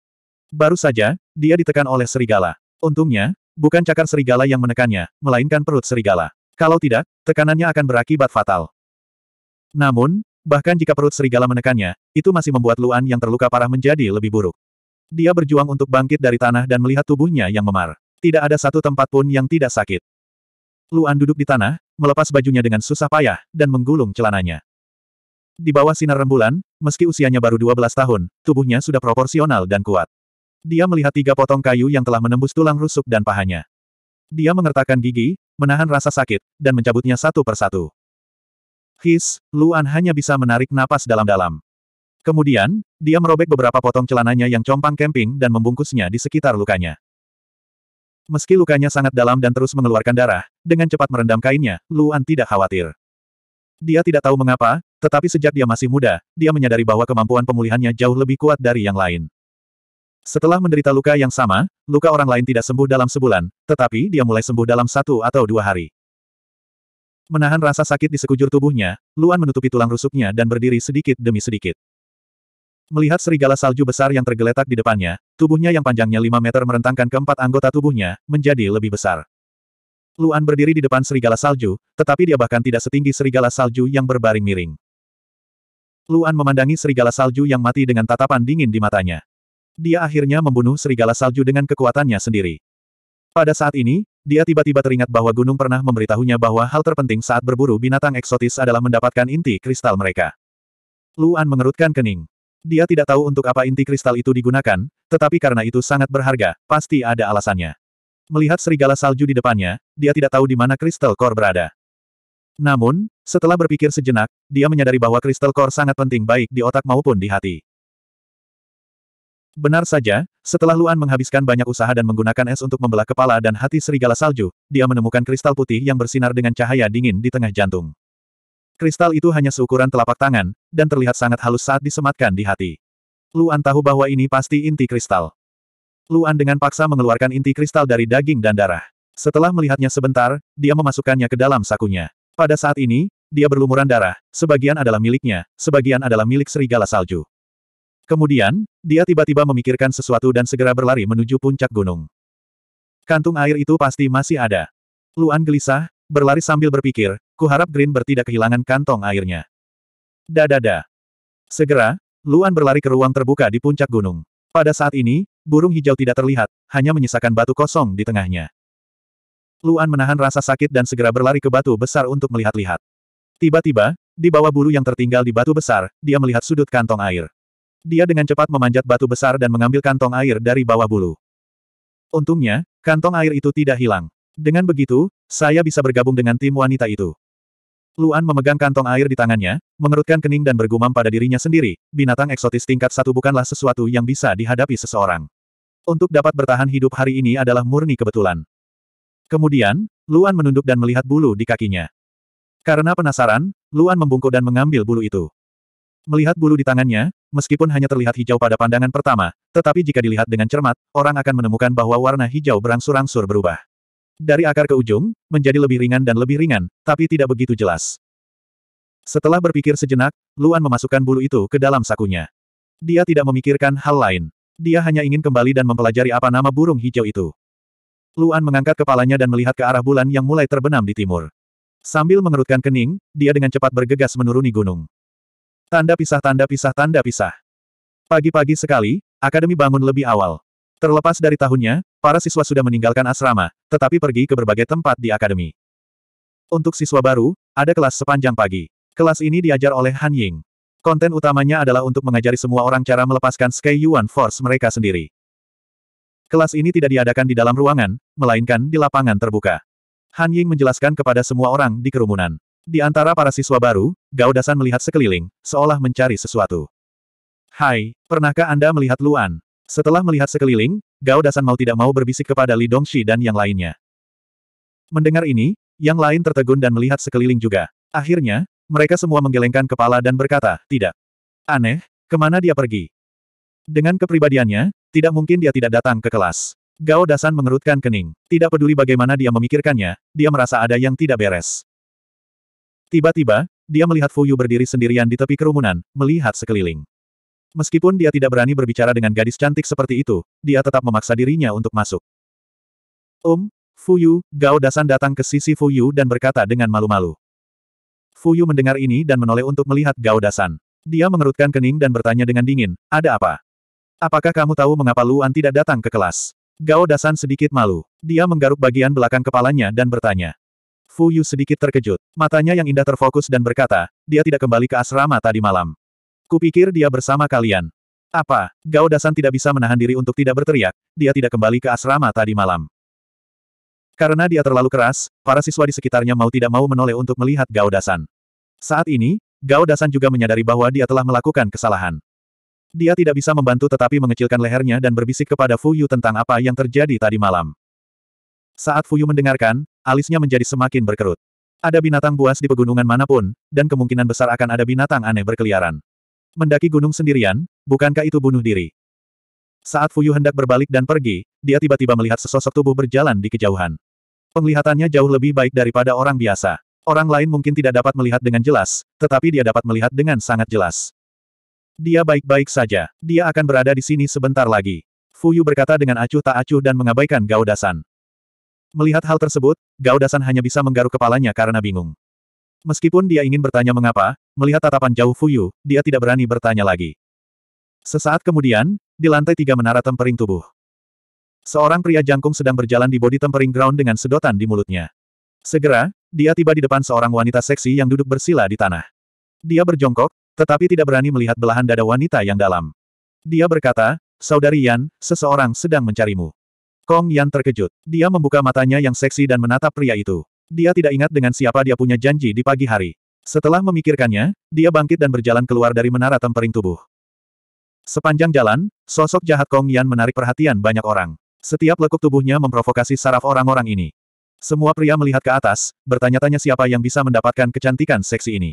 Baru saja, dia ditekan oleh serigala. Untungnya, bukan cakar serigala yang menekannya, melainkan perut serigala. Kalau tidak, tekanannya akan berakibat fatal. Namun, bahkan jika perut serigala menekannya, itu masih membuat Luan yang terluka parah menjadi lebih buruk. Dia berjuang untuk bangkit dari tanah dan melihat tubuhnya yang memar. Tidak ada satu tempat pun yang tidak sakit. Luan duduk di tanah, melepas bajunya dengan susah payah, dan menggulung celananya. Di bawah sinar rembulan, meski usianya baru 12 tahun, tubuhnya sudah proporsional dan kuat. Dia melihat tiga potong kayu yang telah menembus tulang rusuk dan pahanya. Dia mengertakkan gigi, menahan rasa sakit, dan mencabutnya satu persatu. His, Luan hanya bisa menarik napas dalam-dalam. Kemudian, dia merobek beberapa potong celananya yang compang kemping dan membungkusnya di sekitar lukanya. Meski lukanya sangat dalam dan terus mengeluarkan darah, dengan cepat merendam kainnya, Luan tidak khawatir. Dia tidak tahu mengapa, tetapi sejak dia masih muda, dia menyadari bahwa kemampuan pemulihannya jauh lebih kuat dari yang lain. Setelah menderita luka yang sama, luka orang lain tidak sembuh dalam sebulan, tetapi dia mulai sembuh dalam satu atau dua hari. Menahan rasa sakit di sekujur tubuhnya, Luan menutupi tulang rusuknya dan berdiri sedikit demi sedikit. Melihat serigala salju besar yang tergeletak di depannya, tubuhnya yang panjangnya 5 meter merentangkan keempat anggota tubuhnya, menjadi lebih besar. Luan berdiri di depan serigala salju, tetapi dia bahkan tidak setinggi serigala salju yang berbaring miring. Luan memandangi serigala salju yang mati dengan tatapan dingin di matanya. Dia akhirnya membunuh serigala salju dengan kekuatannya sendiri. Pada saat ini, dia tiba-tiba teringat bahwa gunung pernah memberitahunya bahwa hal terpenting saat berburu binatang eksotis adalah mendapatkan inti kristal mereka. Luan mengerutkan kening. Dia tidak tahu untuk apa inti kristal itu digunakan, tetapi karena itu sangat berharga, pasti ada alasannya. Melihat serigala salju di depannya, dia tidak tahu di mana kristal core berada. Namun, setelah berpikir sejenak, dia menyadari bahwa kristal core sangat penting baik di otak maupun di hati. Benar saja, setelah Luan menghabiskan banyak usaha dan menggunakan es untuk membelah kepala dan hati serigala salju, dia menemukan kristal putih yang bersinar dengan cahaya dingin di tengah jantung. Kristal itu hanya seukuran telapak tangan, dan terlihat sangat halus saat disematkan di hati. Luan tahu bahwa ini pasti inti kristal. Luan dengan paksa mengeluarkan inti kristal dari daging dan darah. Setelah melihatnya sebentar, dia memasukkannya ke dalam sakunya. Pada saat ini, dia berlumuran darah, sebagian adalah miliknya, sebagian adalah milik serigala salju. Kemudian, dia tiba-tiba memikirkan sesuatu dan segera berlari menuju puncak gunung. Kantung air itu pasti masih ada. Luan gelisah, berlari sambil berpikir, kuharap Green bertidak kehilangan kantong airnya. Dadada. Segera, Luan berlari ke ruang terbuka di puncak gunung. Pada saat ini, burung hijau tidak terlihat, hanya menyisakan batu kosong di tengahnya. Luan menahan rasa sakit dan segera berlari ke batu besar untuk melihat-lihat. Tiba-tiba, di bawah bulu yang tertinggal di batu besar, dia melihat sudut kantong air. Dia dengan cepat memanjat batu besar dan mengambil kantong air dari bawah bulu. Untungnya, kantong air itu tidak hilang. Dengan begitu, saya bisa bergabung dengan tim wanita itu. Luan memegang kantong air di tangannya, mengerutkan kening dan bergumam pada dirinya sendiri, binatang eksotis tingkat satu bukanlah sesuatu yang bisa dihadapi seseorang. Untuk dapat bertahan hidup hari ini adalah murni kebetulan. Kemudian, Luan menunduk dan melihat bulu di kakinya. Karena penasaran, Luan membungkuk dan mengambil bulu itu. Melihat bulu di tangannya, meskipun hanya terlihat hijau pada pandangan pertama, tetapi jika dilihat dengan cermat, orang akan menemukan bahwa warna hijau berangsur-angsur berubah. Dari akar ke ujung, menjadi lebih ringan dan lebih ringan, tapi tidak begitu jelas. Setelah berpikir sejenak, Luan memasukkan bulu itu ke dalam sakunya. Dia tidak memikirkan hal lain. Dia hanya ingin kembali dan mempelajari apa nama burung hijau itu. Luan mengangkat kepalanya dan melihat ke arah bulan yang mulai terbenam di timur. Sambil mengerutkan kening, dia dengan cepat bergegas menuruni gunung. Tanda pisah tanda pisah tanda pisah. Pagi-pagi sekali, akademi bangun lebih awal. Terlepas dari tahunnya, para siswa sudah meninggalkan asrama, tetapi pergi ke berbagai tempat di akademi. Untuk siswa baru, ada kelas sepanjang pagi. Kelas ini diajar oleh Han Ying. Konten utamanya adalah untuk mengajari semua orang cara melepaskan Sky Yuan Force mereka sendiri. Kelas ini tidak diadakan di dalam ruangan, melainkan di lapangan terbuka. Han Ying menjelaskan kepada semua orang di kerumunan. Di antara para siswa baru, Gao Gaudasan melihat sekeliling, seolah mencari sesuatu. Hai, pernahkah Anda melihat Luan? Setelah melihat sekeliling, Gao Gaudasan mau tidak mau berbisik kepada Li Dongxi dan yang lainnya. Mendengar ini, yang lain tertegun dan melihat sekeliling juga. Akhirnya, mereka semua menggelengkan kepala dan berkata, tidak. Aneh, kemana dia pergi? Dengan kepribadiannya, tidak mungkin dia tidak datang ke kelas. Gao Dasan mengerutkan kening. Tidak peduli bagaimana dia memikirkannya, dia merasa ada yang tidak beres. Tiba-tiba, dia melihat Fuyu berdiri sendirian di tepi kerumunan, melihat sekeliling. Meskipun dia tidak berani berbicara dengan gadis cantik seperti itu, dia tetap memaksa dirinya untuk masuk. Om, um, Fuyu, Gao Dasan datang ke sisi Fuyu dan berkata dengan malu-malu. Fuyu mendengar ini dan menoleh untuk melihat Gao Dasan. Dia mengerutkan kening dan bertanya dengan dingin, ada apa? Apakah kamu tahu mengapa Luan tidak datang ke kelas? Gao Dasan sedikit malu. Dia menggaruk bagian belakang kepalanya dan bertanya. Fu Yu sedikit terkejut. Matanya yang indah terfokus dan berkata, dia tidak kembali ke asrama tadi malam. Kupikir dia bersama kalian. Apa? Gao Dasan tidak bisa menahan diri untuk tidak berteriak, dia tidak kembali ke asrama tadi malam. Karena dia terlalu keras, para siswa di sekitarnya mau tidak mau menoleh untuk melihat Gao Dasan. Saat ini, Gao Dasan juga menyadari bahwa dia telah melakukan kesalahan. Dia tidak bisa membantu tetapi mengecilkan lehernya dan berbisik kepada Fuyu tentang apa yang terjadi tadi malam. Saat Fuyu mendengarkan, alisnya menjadi semakin berkerut. Ada binatang buas di pegunungan manapun, dan kemungkinan besar akan ada binatang aneh berkeliaran. Mendaki gunung sendirian, bukankah itu bunuh diri? Saat Fuyu hendak berbalik dan pergi, dia tiba-tiba melihat sesosok tubuh berjalan di kejauhan. Penglihatannya jauh lebih baik daripada orang biasa. Orang lain mungkin tidak dapat melihat dengan jelas, tetapi dia dapat melihat dengan sangat jelas. Dia baik-baik saja. Dia akan berada di sini sebentar lagi. Fuyu berkata dengan acuh tak acuh dan mengabaikan gaudasan. Melihat hal tersebut, Gao hanya bisa menggaruk kepalanya karena bingung. Meskipun dia ingin bertanya mengapa, melihat tatapan jauh Fuyu, dia tidak berani bertanya lagi. Sesaat kemudian, di lantai tiga menara tempering tubuh. Seorang pria jangkung sedang berjalan di body tempering ground dengan sedotan di mulutnya. Segera, dia tiba di depan seorang wanita seksi yang duduk bersila di tanah. Dia berjongkok, tetapi tidak berani melihat belahan dada wanita yang dalam. Dia berkata, Saudari Yan, seseorang sedang mencarimu. Kong Yan terkejut. Dia membuka matanya yang seksi dan menatap pria itu. Dia tidak ingat dengan siapa dia punya janji di pagi hari. Setelah memikirkannya, dia bangkit dan berjalan keluar dari menara tempering tubuh. Sepanjang jalan, sosok jahat Kong Yan menarik perhatian banyak orang. Setiap lekuk tubuhnya memprovokasi saraf orang-orang ini. Semua pria melihat ke atas, bertanya-tanya siapa yang bisa mendapatkan kecantikan seksi ini.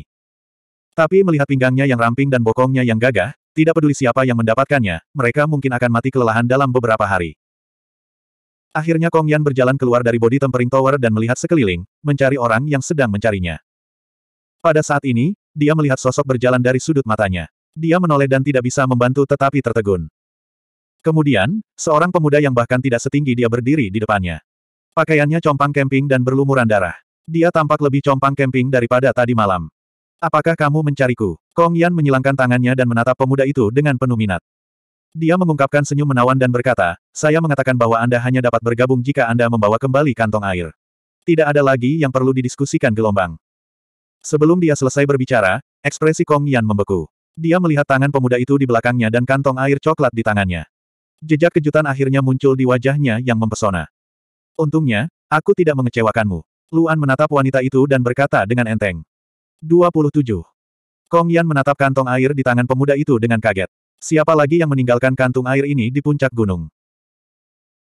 Tapi melihat pinggangnya yang ramping dan bokongnya yang gagah, tidak peduli siapa yang mendapatkannya, mereka mungkin akan mati kelelahan dalam beberapa hari. Akhirnya Kong Yan berjalan keluar dari body tempering tower dan melihat sekeliling, mencari orang yang sedang mencarinya. Pada saat ini, dia melihat sosok berjalan dari sudut matanya. Dia menoleh dan tidak bisa membantu tetapi tertegun. Kemudian, seorang pemuda yang bahkan tidak setinggi dia berdiri di depannya. Pakaiannya compang camping dan berlumuran darah. Dia tampak lebih compang camping daripada tadi malam. Apakah kamu mencariku? Kong Yan menyilangkan tangannya dan menatap pemuda itu dengan penuh minat. Dia mengungkapkan senyum menawan dan berkata, saya mengatakan bahwa Anda hanya dapat bergabung jika Anda membawa kembali kantong air. Tidak ada lagi yang perlu didiskusikan gelombang. Sebelum dia selesai berbicara, ekspresi Kong Yan membeku. Dia melihat tangan pemuda itu di belakangnya dan kantong air coklat di tangannya. Jejak kejutan akhirnya muncul di wajahnya yang mempesona. Untungnya, aku tidak mengecewakanmu. Luan menatap wanita itu dan berkata dengan enteng. 27. Kong Yan menatap kantong air di tangan pemuda itu dengan kaget. Siapa lagi yang meninggalkan kantung air ini di puncak gunung?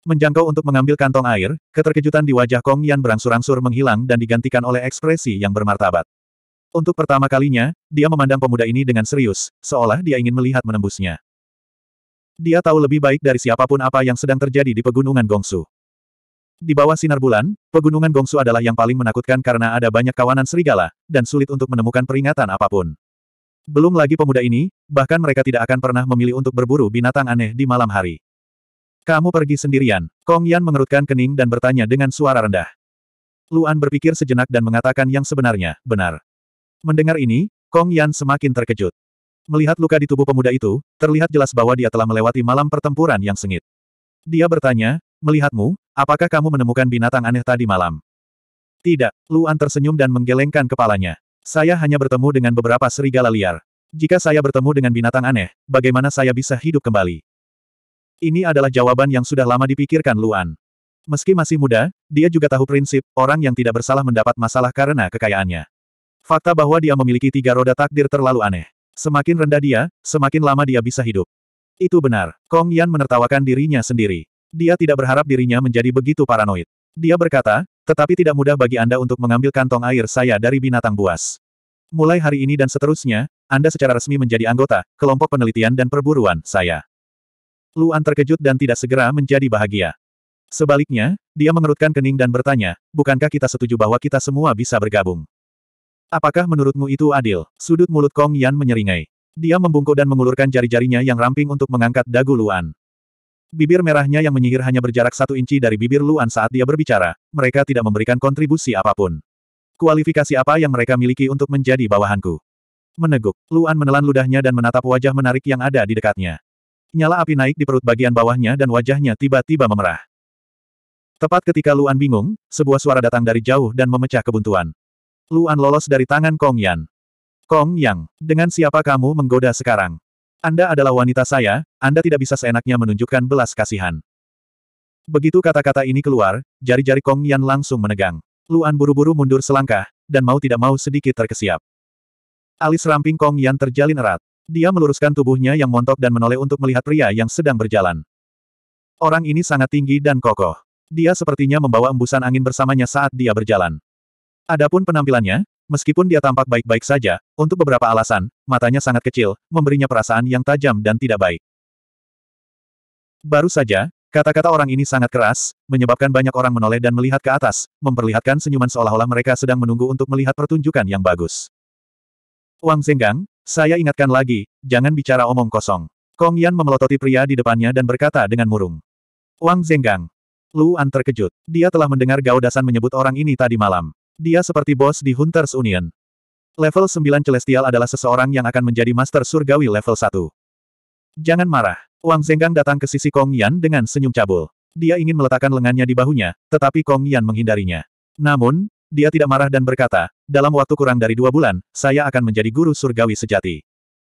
Menjangkau untuk mengambil kantong air, keterkejutan di wajah Kong Yan berangsur-angsur menghilang dan digantikan oleh ekspresi yang bermartabat. Untuk pertama kalinya, dia memandang pemuda ini dengan serius, seolah dia ingin melihat menembusnya. Dia tahu lebih baik dari siapapun apa yang sedang terjadi di pegunungan Gongsu. Di bawah sinar bulan, pegunungan Gongsu adalah yang paling menakutkan karena ada banyak kawanan serigala, dan sulit untuk menemukan peringatan apapun. Belum lagi pemuda ini, bahkan mereka tidak akan pernah memilih untuk berburu binatang aneh di malam hari. Kamu pergi sendirian. Kong Yan mengerutkan kening dan bertanya dengan suara rendah. Luan berpikir sejenak dan mengatakan yang sebenarnya, benar. Mendengar ini, Kong Yan semakin terkejut. Melihat luka di tubuh pemuda itu, terlihat jelas bahwa dia telah melewati malam pertempuran yang sengit. Dia bertanya, melihatmu, apakah kamu menemukan binatang aneh tadi malam? Tidak, Luan tersenyum dan menggelengkan kepalanya. Saya hanya bertemu dengan beberapa serigala liar. Jika saya bertemu dengan binatang aneh, bagaimana saya bisa hidup kembali? Ini adalah jawaban yang sudah lama dipikirkan Luan. Meski masih muda, dia juga tahu prinsip, orang yang tidak bersalah mendapat masalah karena kekayaannya. Fakta bahwa dia memiliki tiga roda takdir terlalu aneh. Semakin rendah dia, semakin lama dia bisa hidup. Itu benar. Kong Yan menertawakan dirinya sendiri. Dia tidak berharap dirinya menjadi begitu paranoid. Dia berkata, tetapi tidak mudah bagi Anda untuk mengambil kantong air saya dari binatang buas. Mulai hari ini dan seterusnya, Anda secara resmi menjadi anggota, kelompok penelitian dan perburuan, saya. Luan terkejut dan tidak segera menjadi bahagia. Sebaliknya, dia mengerutkan kening dan bertanya, bukankah kita setuju bahwa kita semua bisa bergabung? Apakah menurutmu itu adil? Sudut mulut Kong Yan menyeringai. Dia membungkuk dan mengulurkan jari-jarinya yang ramping untuk mengangkat dagu Luan. Bibir merahnya yang menyihir hanya berjarak satu inci dari bibir Luan saat dia berbicara, mereka tidak memberikan kontribusi apapun. Kualifikasi apa yang mereka miliki untuk menjadi bawahanku? Meneguk, Luan menelan ludahnya dan menatap wajah menarik yang ada di dekatnya. Nyala api naik di perut bagian bawahnya dan wajahnya tiba-tiba memerah. Tepat ketika Luan bingung, sebuah suara datang dari jauh dan memecah kebuntuan. Luan lolos dari tangan Kong Yan. Kong Yang, dengan siapa kamu menggoda sekarang? Anda adalah wanita saya, Anda tidak bisa seenaknya menunjukkan belas kasihan. Begitu kata-kata ini keluar, jari-jari Kong Yan langsung menegang. Luan buru-buru mundur selangkah, dan mau tidak mau sedikit terkesiap. Alis ramping Kong Yan terjalin erat. Dia meluruskan tubuhnya yang montok dan menoleh untuk melihat pria yang sedang berjalan. Orang ini sangat tinggi dan kokoh. Dia sepertinya membawa embusan angin bersamanya saat dia berjalan. Adapun penampilannya, Meskipun dia tampak baik-baik saja, untuk beberapa alasan, matanya sangat kecil, memberinya perasaan yang tajam dan tidak baik. Baru saja, kata-kata orang ini sangat keras, menyebabkan banyak orang menoleh dan melihat ke atas, memperlihatkan senyuman seolah-olah mereka sedang menunggu untuk melihat pertunjukan yang bagus. Wang Zenggang, saya ingatkan lagi, jangan bicara omong kosong. Kong Yan memelototi pria di depannya dan berkata dengan murung. Wang Zenggang. Luan terkejut. Dia telah mendengar Gao Dasan menyebut orang ini tadi malam. Dia seperti bos di Hunters Union. Level 9 Celestial adalah seseorang yang akan menjadi Master Surgawi level 1. Jangan marah. Wang Zenggang datang ke sisi Kong Yan dengan senyum cabul. Dia ingin meletakkan lengannya di bahunya, tetapi Kong Yan menghindarinya. Namun, dia tidak marah dan berkata, dalam waktu kurang dari dua bulan, saya akan menjadi guru surgawi sejati.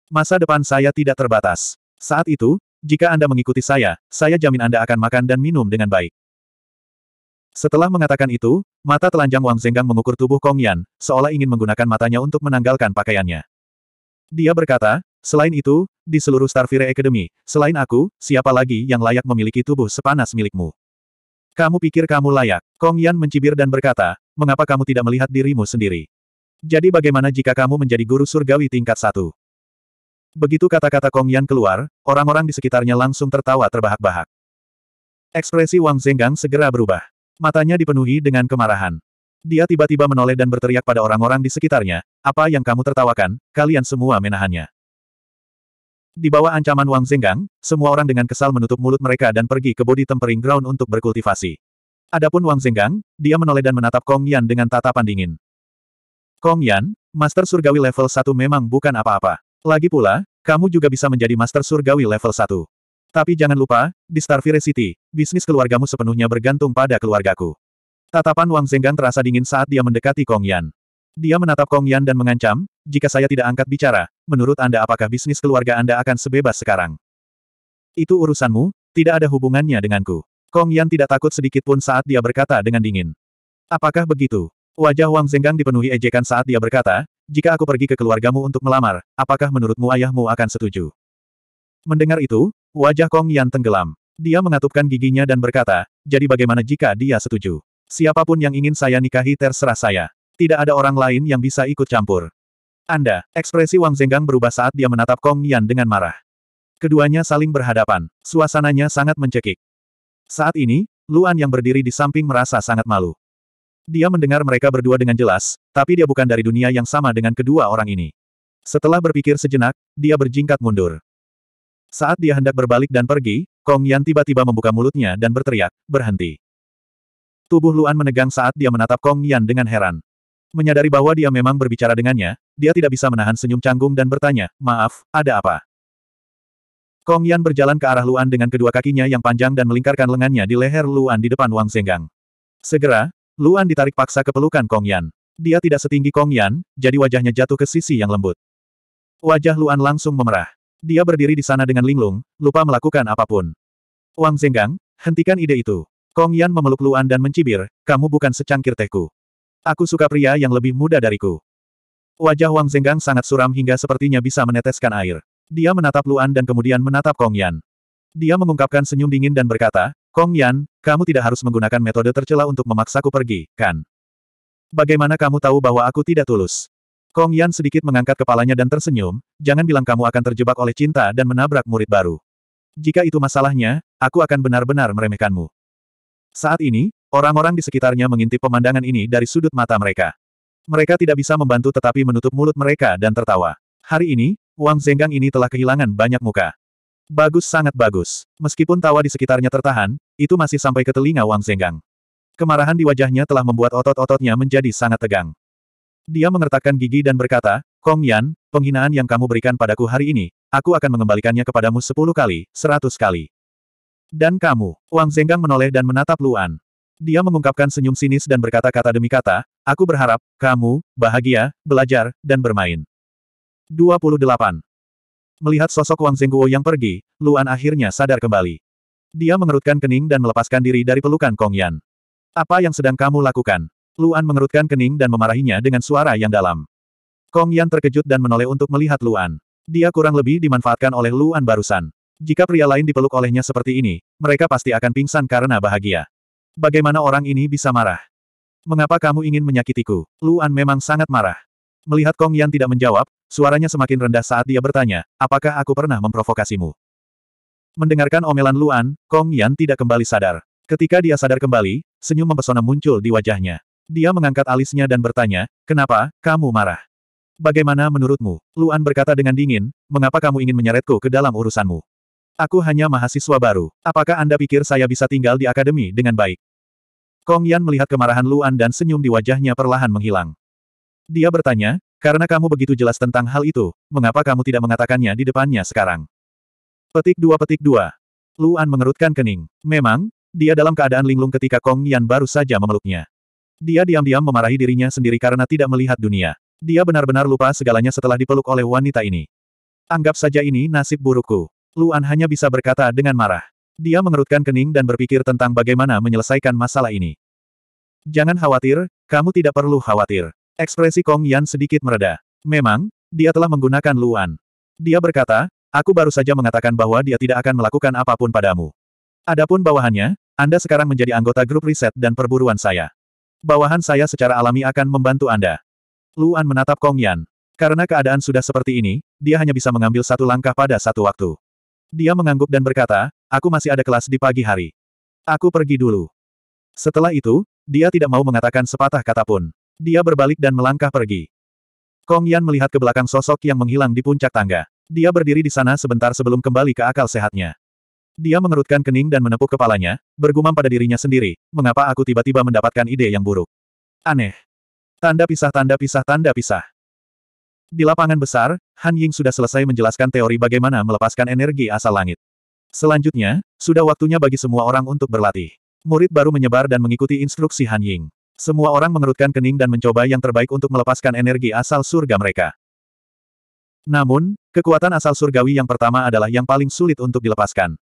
Masa depan saya tidak terbatas. Saat itu, jika Anda mengikuti saya, saya jamin Anda akan makan dan minum dengan baik. Setelah mengatakan itu, mata telanjang Wang Zenggang mengukur tubuh Kong Yan, seolah ingin menggunakan matanya untuk menanggalkan pakaiannya. Dia berkata, selain itu, di seluruh Starfire Academy, selain aku, siapa lagi yang layak memiliki tubuh sepanas milikmu? Kamu pikir kamu layak? Kong Yan mencibir dan berkata, mengapa kamu tidak melihat dirimu sendiri? Jadi bagaimana jika kamu menjadi guru surgawi tingkat satu? Begitu kata-kata Kong Yan keluar, orang-orang di sekitarnya langsung tertawa terbahak-bahak. Ekspresi Wang Zenggang segera berubah. Matanya dipenuhi dengan kemarahan. Dia tiba-tiba menoleh dan berteriak pada orang-orang di sekitarnya, apa yang kamu tertawakan, kalian semua menahannya. Di bawah ancaman Wang Zenggang, semua orang dengan kesal menutup mulut mereka dan pergi ke body tempering ground untuk berkultivasi. Adapun Wang Zenggang, dia menoleh dan menatap Kong Yan dengan tatapan dingin. Kong Yan, Master Surgawi level 1 memang bukan apa-apa. Lagi pula, kamu juga bisa menjadi Master Surgawi level 1. Tapi jangan lupa, di Starfire City, bisnis keluargamu sepenuhnya bergantung pada keluargaku. Tatapan Wang Zenggang terasa dingin saat dia mendekati Kong Yan. Dia menatap Kong Yan dan mengancam, jika saya tidak angkat bicara, menurut Anda apakah bisnis keluarga Anda akan sebebas sekarang? Itu urusanmu, tidak ada hubungannya denganku. Kong Yan tidak takut sedikit pun saat dia berkata dengan dingin. Apakah begitu? Wajah Wang Zenggang dipenuhi ejekan saat dia berkata, jika aku pergi ke keluargamu untuk melamar, apakah menurutmu ayahmu akan setuju? Mendengar itu, Wajah Kong Yan tenggelam. Dia mengatupkan giginya dan berkata, jadi bagaimana jika dia setuju? Siapapun yang ingin saya nikahi terserah saya. Tidak ada orang lain yang bisa ikut campur. Anda, ekspresi Wang Zenggang berubah saat dia menatap Kong Yan dengan marah. Keduanya saling berhadapan. Suasananya sangat mencekik. Saat ini, Luan yang berdiri di samping merasa sangat malu. Dia mendengar mereka berdua dengan jelas, tapi dia bukan dari dunia yang sama dengan kedua orang ini. Setelah berpikir sejenak, dia berjingkat mundur. Saat dia hendak berbalik dan pergi, Kong Yan tiba-tiba membuka mulutnya dan berteriak, berhenti. Tubuh Luan menegang saat dia menatap Kong Yan dengan heran. Menyadari bahwa dia memang berbicara dengannya, dia tidak bisa menahan senyum canggung dan bertanya, maaf, ada apa? Kong Yan berjalan ke arah Luan dengan kedua kakinya yang panjang dan melingkarkan lengannya di leher Luan di depan Wang Zenggang. Segera, Luan ditarik paksa ke pelukan Kong Yan. Dia tidak setinggi Kong Yan, jadi wajahnya jatuh ke sisi yang lembut. Wajah Luan langsung memerah. Dia berdiri di sana dengan linglung, lupa melakukan apapun. Wang Zenggang, hentikan ide itu. Kong Yan memeluk Luan dan mencibir, kamu bukan secangkir tehku. Aku suka pria yang lebih muda dariku. Wajah Wang Zenggang sangat suram hingga sepertinya bisa meneteskan air. Dia menatap Luan dan kemudian menatap Kong Yan. Dia mengungkapkan senyum dingin dan berkata, Kong Yan, kamu tidak harus menggunakan metode tercela untuk memaksaku pergi, kan? Bagaimana kamu tahu bahwa aku tidak tulus? Kong Yan sedikit mengangkat kepalanya dan tersenyum, jangan bilang kamu akan terjebak oleh cinta dan menabrak murid baru. Jika itu masalahnya, aku akan benar-benar meremehkanmu. Saat ini, orang-orang di sekitarnya mengintip pemandangan ini dari sudut mata mereka. Mereka tidak bisa membantu tetapi menutup mulut mereka dan tertawa. Hari ini, Wang Zenggang ini telah kehilangan banyak muka. Bagus sangat bagus. Meskipun tawa di sekitarnya tertahan, itu masih sampai ke telinga Wang Zenggang. Kemarahan di wajahnya telah membuat otot-ototnya menjadi sangat tegang. Dia mengertakkan gigi dan berkata, Kong Yan, penghinaan yang kamu berikan padaku hari ini, aku akan mengembalikannya kepadamu sepuluh kali, seratus kali. Dan kamu, Wang Zenggang menoleh dan menatap Luan. Dia mengungkapkan senyum sinis dan berkata-kata demi kata, aku berharap, kamu, bahagia, belajar, dan bermain. 28. Melihat sosok Wang Zengguo yang pergi, Luan akhirnya sadar kembali. Dia mengerutkan kening dan melepaskan diri dari pelukan Kong Yan. Apa yang sedang kamu lakukan? Luan mengerutkan kening dan memarahinya dengan suara yang dalam. Kong Yan terkejut dan menoleh untuk melihat Luan. Dia kurang lebih dimanfaatkan oleh Luan barusan. Jika pria lain dipeluk olehnya seperti ini, mereka pasti akan pingsan karena bahagia. Bagaimana orang ini bisa marah? Mengapa kamu ingin menyakitiku? Luan memang sangat marah. Melihat Kong Yan tidak menjawab, suaranya semakin rendah saat dia bertanya, apakah aku pernah memprovokasimu? Mendengarkan omelan Luan, Kong Yan tidak kembali sadar. Ketika dia sadar kembali, senyum mempesona muncul di wajahnya. Dia mengangkat alisnya dan bertanya, kenapa, kamu marah? Bagaimana menurutmu? Luan berkata dengan dingin, mengapa kamu ingin menyeretku ke dalam urusanmu? Aku hanya mahasiswa baru. Apakah Anda pikir saya bisa tinggal di akademi dengan baik? Kong Yan melihat kemarahan Luan dan senyum di wajahnya perlahan menghilang. Dia bertanya, karena kamu begitu jelas tentang hal itu, mengapa kamu tidak mengatakannya di depannya sekarang? Petik dua petik dua. Luan mengerutkan kening. Memang, dia dalam keadaan linglung ketika Kong Yan baru saja memeluknya. Dia diam-diam memarahi dirinya sendiri karena tidak melihat dunia. Dia benar-benar lupa segalanya setelah dipeluk oleh wanita ini. Anggap saja ini nasib burukku. Luan hanya bisa berkata dengan marah. Dia mengerutkan kening dan berpikir tentang bagaimana menyelesaikan masalah ini. Jangan khawatir, kamu tidak perlu khawatir. Ekspresi Kong Yan sedikit mereda. Memang, dia telah menggunakan Luan. Dia berkata, aku baru saja mengatakan bahwa dia tidak akan melakukan apapun padamu. Adapun bawahannya, Anda sekarang menjadi anggota grup riset dan perburuan saya. Bawahan saya secara alami akan membantu Anda. Luan menatap Kong Yan. Karena keadaan sudah seperti ini, dia hanya bisa mengambil satu langkah pada satu waktu. Dia mengangguk dan berkata, aku masih ada kelas di pagi hari. Aku pergi dulu. Setelah itu, dia tidak mau mengatakan sepatah kata pun. Dia berbalik dan melangkah pergi. Kong Yan melihat ke belakang sosok yang menghilang di puncak tangga. Dia berdiri di sana sebentar sebelum kembali ke akal sehatnya. Dia mengerutkan kening dan menepuk kepalanya, bergumam pada dirinya sendiri, mengapa aku tiba-tiba mendapatkan ide yang buruk. Aneh. Tanda pisah tanda pisah tanda pisah. Di lapangan besar, Han Ying sudah selesai menjelaskan teori bagaimana melepaskan energi asal langit. Selanjutnya, sudah waktunya bagi semua orang untuk berlatih. Murid baru menyebar dan mengikuti instruksi Han Ying. Semua orang mengerutkan kening dan mencoba yang terbaik untuk melepaskan energi asal surga mereka. Namun, kekuatan asal surgawi yang pertama adalah yang paling sulit untuk dilepaskan.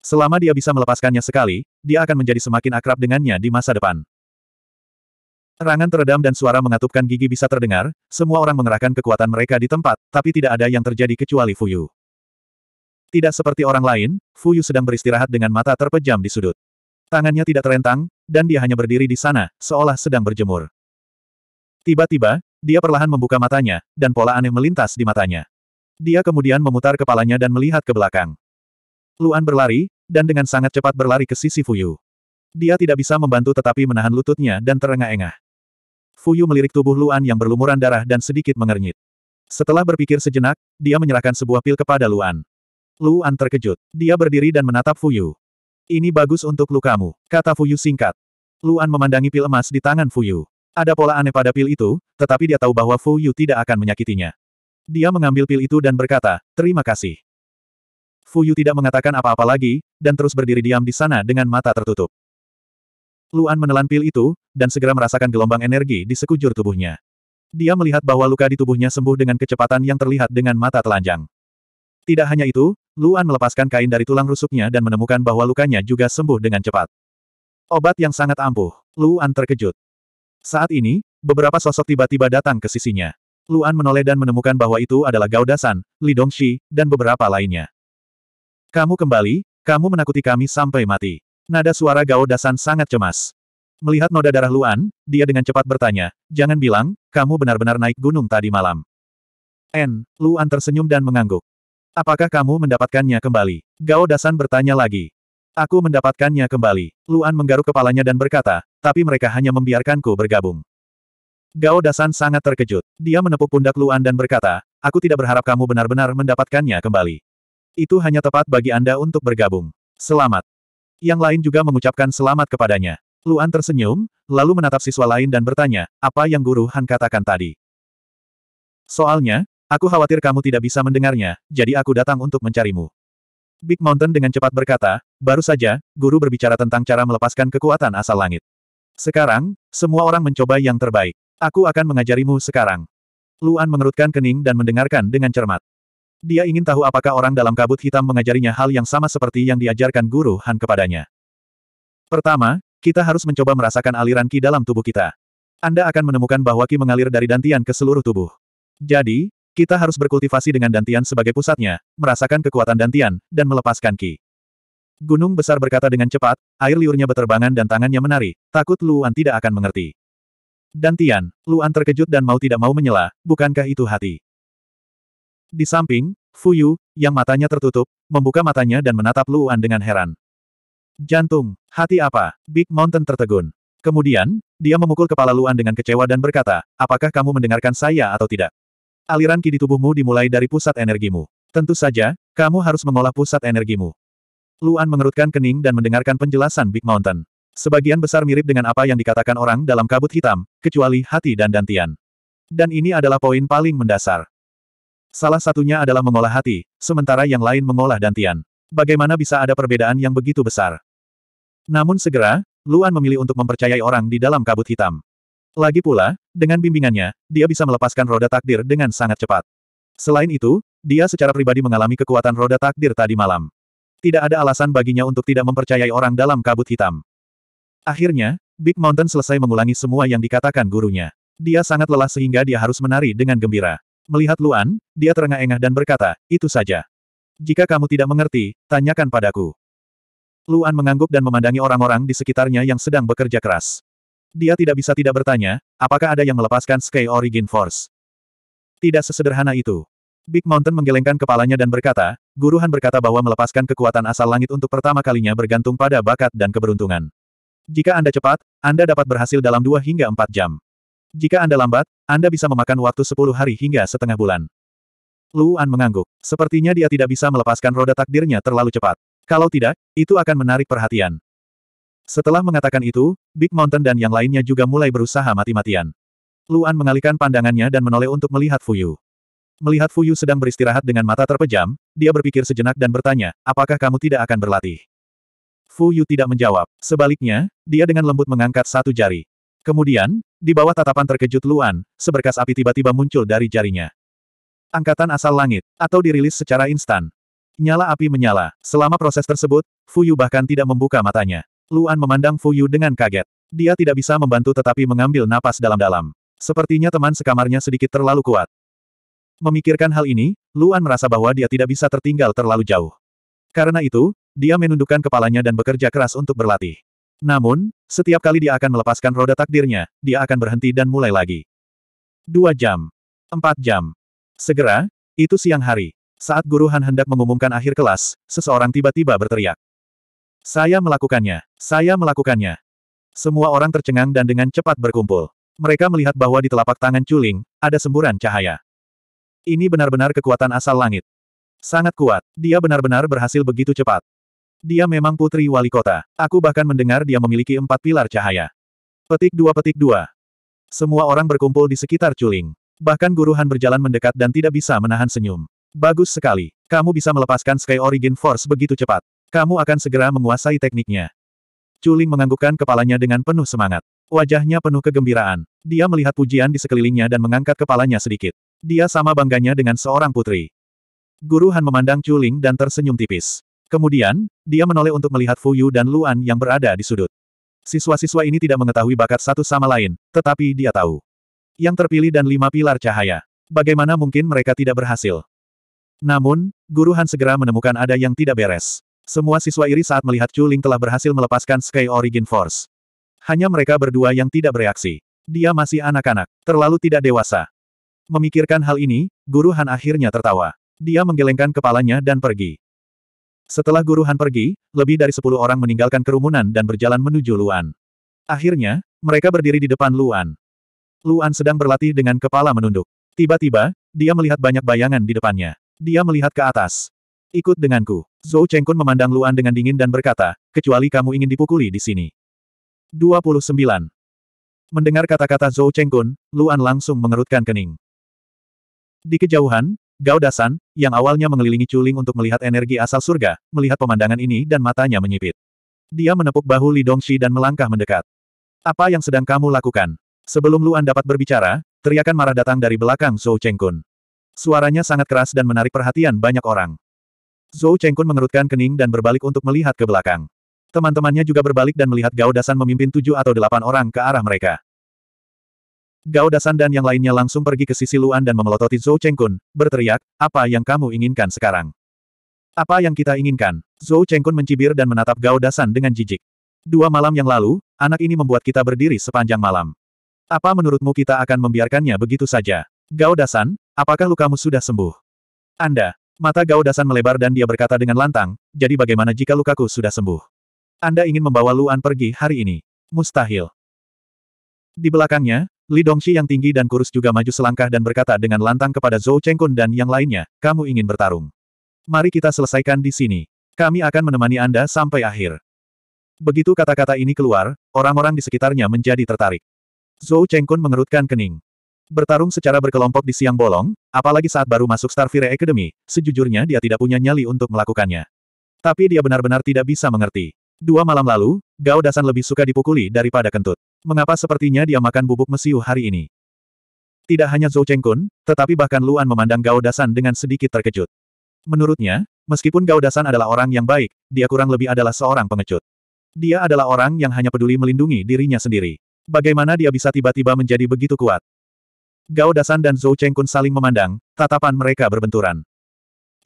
Selama dia bisa melepaskannya sekali, dia akan menjadi semakin akrab dengannya di masa depan. Rangan teredam dan suara mengatupkan gigi bisa terdengar, semua orang mengerahkan kekuatan mereka di tempat, tapi tidak ada yang terjadi kecuali Fuyu. Tidak seperti orang lain, Fuyu sedang beristirahat dengan mata terpejam di sudut. Tangannya tidak terentang, dan dia hanya berdiri di sana, seolah sedang berjemur. Tiba-tiba, dia perlahan membuka matanya, dan pola aneh melintas di matanya. Dia kemudian memutar kepalanya dan melihat ke belakang. Luan berlari, dan dengan sangat cepat berlari ke sisi Fuyu. Dia tidak bisa membantu tetapi menahan lututnya dan terengah-engah. Fuyu melirik tubuh Luan yang berlumuran darah dan sedikit mengernyit. Setelah berpikir sejenak, dia menyerahkan sebuah pil kepada Luan. Luan terkejut. Dia berdiri dan menatap Fuyu. Ini bagus untuk lukamu, kata Fuyu singkat. Luan memandangi pil emas di tangan Fuyu. Ada pola aneh pada pil itu, tetapi dia tahu bahwa Fuyu tidak akan menyakitinya. Dia mengambil pil itu dan berkata, terima kasih. Fu Yu tidak mengatakan apa-apa lagi, dan terus berdiri diam di sana dengan mata tertutup. Luan menelan pil itu, dan segera merasakan gelombang energi di sekujur tubuhnya. Dia melihat bahwa luka di tubuhnya sembuh dengan kecepatan yang terlihat dengan mata telanjang. Tidak hanya itu, Luan melepaskan kain dari tulang rusuknya dan menemukan bahwa lukanya juga sembuh dengan cepat. Obat yang sangat ampuh, Luan terkejut. Saat ini, beberapa sosok tiba-tiba datang ke sisinya. Luan menoleh dan menemukan bahwa itu adalah Gaudasan, Dasan, Li Dongxi, dan beberapa lainnya. Kamu kembali, kamu menakuti kami sampai mati. Nada suara Gao Dasan sangat cemas. Melihat noda darah Luan, dia dengan cepat bertanya, jangan bilang, kamu benar-benar naik gunung tadi malam. N. Luan tersenyum dan mengangguk. Apakah kamu mendapatkannya kembali? Gao Dasan bertanya lagi. Aku mendapatkannya kembali. Luan menggaruk kepalanya dan berkata, tapi mereka hanya membiarkanku bergabung. Gao Dasan sangat terkejut. Dia menepuk pundak Luan dan berkata, aku tidak berharap kamu benar-benar mendapatkannya kembali. Itu hanya tepat bagi Anda untuk bergabung. Selamat. Yang lain juga mengucapkan selamat kepadanya. Luan tersenyum, lalu menatap siswa lain dan bertanya, apa yang Guru Han katakan tadi? Soalnya, aku khawatir kamu tidak bisa mendengarnya, jadi aku datang untuk mencarimu. Big Mountain dengan cepat berkata, baru saja, Guru berbicara tentang cara melepaskan kekuatan asal langit. Sekarang, semua orang mencoba yang terbaik. Aku akan mengajarimu sekarang. Luan mengerutkan kening dan mendengarkan dengan cermat. Dia ingin tahu apakah orang dalam kabut hitam mengajarinya hal yang sama seperti yang diajarkan guru Han kepadanya. Pertama, kita harus mencoba merasakan aliran Ki dalam tubuh kita. Anda akan menemukan bahwa Ki mengalir dari dantian ke seluruh tubuh. Jadi, kita harus berkultivasi dengan dantian sebagai pusatnya, merasakan kekuatan dantian, dan melepaskan Ki. Gunung besar berkata dengan cepat, air liurnya beterbangan dan tangannya menari, takut Luan tidak akan mengerti. Dantian, Luan terkejut dan mau tidak mau menyela, bukankah itu hati? Di samping, Fu Yu, yang matanya tertutup, membuka matanya dan menatap Luan dengan heran. Jantung, hati apa? Big Mountain tertegun. Kemudian, dia memukul kepala Luan dengan kecewa dan berkata, apakah kamu mendengarkan saya atau tidak? Aliran ki di tubuhmu dimulai dari pusat energimu. Tentu saja, kamu harus mengolah pusat energimu. Luan mengerutkan kening dan mendengarkan penjelasan Big Mountain. Sebagian besar mirip dengan apa yang dikatakan orang dalam kabut hitam, kecuali hati dan dantian. Dan ini adalah poin paling mendasar. Salah satunya adalah mengolah hati, sementara yang lain mengolah dantian. Bagaimana bisa ada perbedaan yang begitu besar? Namun segera, Luan memilih untuk mempercayai orang di dalam kabut hitam. Lagi pula, dengan bimbingannya, dia bisa melepaskan roda takdir dengan sangat cepat. Selain itu, dia secara pribadi mengalami kekuatan roda takdir tadi malam. Tidak ada alasan baginya untuk tidak mempercayai orang dalam kabut hitam. Akhirnya, Big Mountain selesai mengulangi semua yang dikatakan gurunya. Dia sangat lelah sehingga dia harus menari dengan gembira. Melihat Luan, dia terengah-engah dan berkata, itu saja. Jika kamu tidak mengerti, tanyakan padaku. Luan mengangguk dan memandangi orang-orang di sekitarnya yang sedang bekerja keras. Dia tidak bisa tidak bertanya, apakah ada yang melepaskan Sky Origin Force? Tidak sesederhana itu. Big Mountain menggelengkan kepalanya dan berkata, "Guruhan berkata bahwa melepaskan kekuatan asal langit untuk pertama kalinya bergantung pada bakat dan keberuntungan. Jika Anda cepat, Anda dapat berhasil dalam dua hingga empat jam. Jika Anda lambat, Anda bisa memakan waktu sepuluh hari hingga setengah bulan. Luan mengangguk. Sepertinya dia tidak bisa melepaskan roda takdirnya terlalu cepat. Kalau tidak, itu akan menarik perhatian. Setelah mengatakan itu, Big Mountain dan yang lainnya juga mulai berusaha mati-matian. Luan mengalihkan pandangannya dan menoleh untuk melihat Fuyu. Melihat Fuyu sedang beristirahat dengan mata terpejam, dia berpikir sejenak dan bertanya, apakah kamu tidak akan berlatih? Fuyu tidak menjawab. Sebaliknya, dia dengan lembut mengangkat satu jari. Kemudian, di bawah tatapan terkejut Luan, seberkas api tiba-tiba muncul dari jarinya. Angkatan asal langit, atau dirilis secara instan. Nyala api menyala. Selama proses tersebut, Fuyu bahkan tidak membuka matanya. Luan memandang Fuyu dengan kaget. Dia tidak bisa membantu tetapi mengambil napas dalam-dalam. Sepertinya teman sekamarnya sedikit terlalu kuat. Memikirkan hal ini, Luan merasa bahwa dia tidak bisa tertinggal terlalu jauh. Karena itu, dia menundukkan kepalanya dan bekerja keras untuk berlatih. Namun, setiap kali dia akan melepaskan roda takdirnya, dia akan berhenti dan mulai lagi. Dua jam. Empat jam. Segera, itu siang hari. Saat guru Han hendak mengumumkan akhir kelas, seseorang tiba-tiba berteriak. Saya melakukannya. Saya melakukannya. Semua orang tercengang dan dengan cepat berkumpul. Mereka melihat bahwa di telapak tangan Culing, ada semburan cahaya. Ini benar-benar kekuatan asal langit. Sangat kuat. Dia benar-benar berhasil begitu cepat. Dia memang putri wali kota. Aku bahkan mendengar dia memiliki empat pilar cahaya. Petik dua petik dua. Semua orang berkumpul di sekitar Culing. Bahkan Guruhan berjalan mendekat dan tidak bisa menahan senyum. Bagus sekali. Kamu bisa melepaskan Sky Origin Force begitu cepat. Kamu akan segera menguasai tekniknya. Culing menganggukkan kepalanya dengan penuh semangat. Wajahnya penuh kegembiraan. Dia melihat pujian di sekelilingnya dan mengangkat kepalanya sedikit. Dia sama bangganya dengan seorang putri. Guruhan memandang Culing dan tersenyum tipis. Kemudian, dia menoleh untuk melihat Fu Yu dan Luan yang berada di sudut. Siswa-siswa ini tidak mengetahui bakat satu sama lain, tetapi dia tahu. Yang terpilih dan lima pilar cahaya. Bagaimana mungkin mereka tidak berhasil? Namun, Guru Han segera menemukan ada yang tidak beres. Semua siswa iri saat melihat Chu Ling telah berhasil melepaskan Sky Origin Force. Hanya mereka berdua yang tidak bereaksi. Dia masih anak-anak, terlalu tidak dewasa. Memikirkan hal ini, Guru Han akhirnya tertawa. Dia menggelengkan kepalanya dan pergi. Setelah guru Han pergi, lebih dari sepuluh orang meninggalkan kerumunan dan berjalan menuju Luan. Akhirnya, mereka berdiri di depan Luan. Luan sedang berlatih dengan kepala menunduk. Tiba-tiba, dia melihat banyak bayangan di depannya. Dia melihat ke atas. Ikut denganku. Zhou Chengkun memandang Luan dengan dingin dan berkata, kecuali kamu ingin dipukuli di sini. 29. Mendengar kata-kata Zhou Chengkun, Luan langsung mengerutkan kening. Di kejauhan, Gaudasan, yang awalnya mengelilingi Chuling untuk melihat energi asal surga, melihat pemandangan ini dan matanya menyipit. Dia menepuk bahu Li Dongxi dan melangkah mendekat. Apa yang sedang kamu lakukan? Sebelum Luan dapat berbicara, teriakan marah datang dari belakang Zhou Chengkun. Suaranya sangat keras dan menarik perhatian banyak orang. Zhou Chengkun mengerutkan kening dan berbalik untuk melihat ke belakang. Teman-temannya juga berbalik dan melihat Gaudasan memimpin tujuh atau delapan orang ke arah mereka. Gao Dasan dan yang lainnya langsung pergi ke sisi Luan dan memelototi Zhou Chengkun, berteriak, apa yang kamu inginkan sekarang? Apa yang kita inginkan? Zhou Chengkun mencibir dan menatap Gao Dasan dengan jijik. Dua malam yang lalu, anak ini membuat kita berdiri sepanjang malam. Apa menurutmu kita akan membiarkannya begitu saja? Gao Dasan, apakah lukamu sudah sembuh? Anda. Mata Gao Dasan melebar dan dia berkata dengan lantang, jadi bagaimana jika lukaku sudah sembuh? Anda ingin membawa Luan pergi hari ini? Mustahil. Di belakangnya, Li Dongxi yang tinggi dan kurus juga maju selangkah dan berkata dengan lantang kepada Zhou Chengkun dan yang lainnya, kamu ingin bertarung. Mari kita selesaikan di sini. Kami akan menemani Anda sampai akhir. Begitu kata-kata ini keluar, orang-orang di sekitarnya menjadi tertarik. Zhou Chengkun mengerutkan kening. Bertarung secara berkelompok di siang bolong, apalagi saat baru masuk Starfire Academy, sejujurnya dia tidak punya nyali untuk melakukannya. Tapi dia benar-benar tidak bisa mengerti. Dua malam lalu, Gao Dasan lebih suka dipukuli daripada kentut. Mengapa sepertinya dia makan bubuk mesiu hari ini? Tidak hanya Zhou Chengkun, tetapi bahkan Luan memandang Gao Dasan dengan sedikit terkejut. Menurutnya, meskipun Gao Dasan adalah orang yang baik, dia kurang lebih adalah seorang pengecut. Dia adalah orang yang hanya peduli melindungi dirinya sendiri. Bagaimana dia bisa tiba-tiba menjadi begitu kuat? Gao Dasan dan Zhou Chengkun saling memandang, tatapan mereka berbenturan.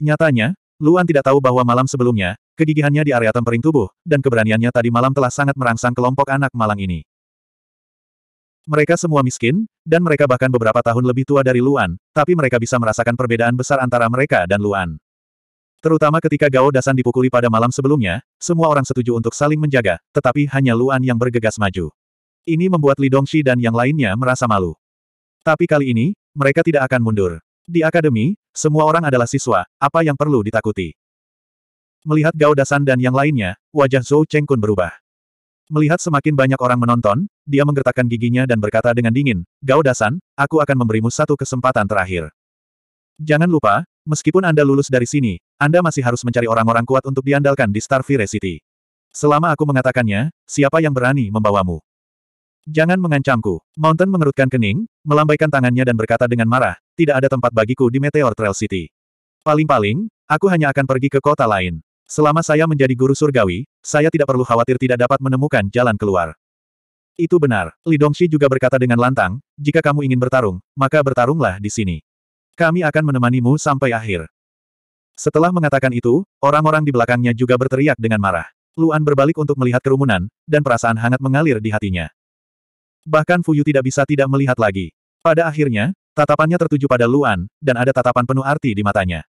Nyatanya, Luan tidak tahu bahwa malam sebelumnya, kegigihannya di area tempering tubuh, dan keberaniannya tadi malam telah sangat merangsang kelompok anak malang ini. Mereka semua miskin, dan mereka bahkan beberapa tahun lebih tua dari Luan, tapi mereka bisa merasakan perbedaan besar antara mereka dan Luan. Terutama ketika Gao Dasan dipukuli pada malam sebelumnya, semua orang setuju untuk saling menjaga, tetapi hanya Luan yang bergegas maju. Ini membuat Li Dongxi dan yang lainnya merasa malu. Tapi kali ini, mereka tidak akan mundur. Di akademi, semua orang adalah siswa, apa yang perlu ditakuti? Melihat Gao Dasan dan yang lainnya, wajah Zhou Cheng Kun berubah. Melihat semakin banyak orang menonton, dia menggertakkan giginya dan berkata dengan dingin, Gao Dasan, aku akan memberimu satu kesempatan terakhir. Jangan lupa, meskipun Anda lulus dari sini, Anda masih harus mencari orang-orang kuat untuk diandalkan di Starfire City. Selama aku mengatakannya, siapa yang berani membawamu? Jangan mengancamku. Mountain mengerutkan kening, melambaikan tangannya dan berkata dengan marah, tidak ada tempat bagiku di Meteor Trail City. Paling-paling, aku hanya akan pergi ke kota lain. Selama saya menjadi guru surgawi, saya tidak perlu khawatir tidak dapat menemukan jalan keluar. Itu benar. Li Dongxi juga berkata dengan lantang, jika kamu ingin bertarung, maka bertarunglah di sini. Kami akan menemanimu sampai akhir. Setelah mengatakan itu, orang-orang di belakangnya juga berteriak dengan marah. Luan berbalik untuk melihat kerumunan, dan perasaan hangat mengalir di hatinya. Bahkan Fuyu tidak bisa tidak melihat lagi. Pada akhirnya, tatapannya tertuju pada Luan, dan ada tatapan penuh arti di matanya.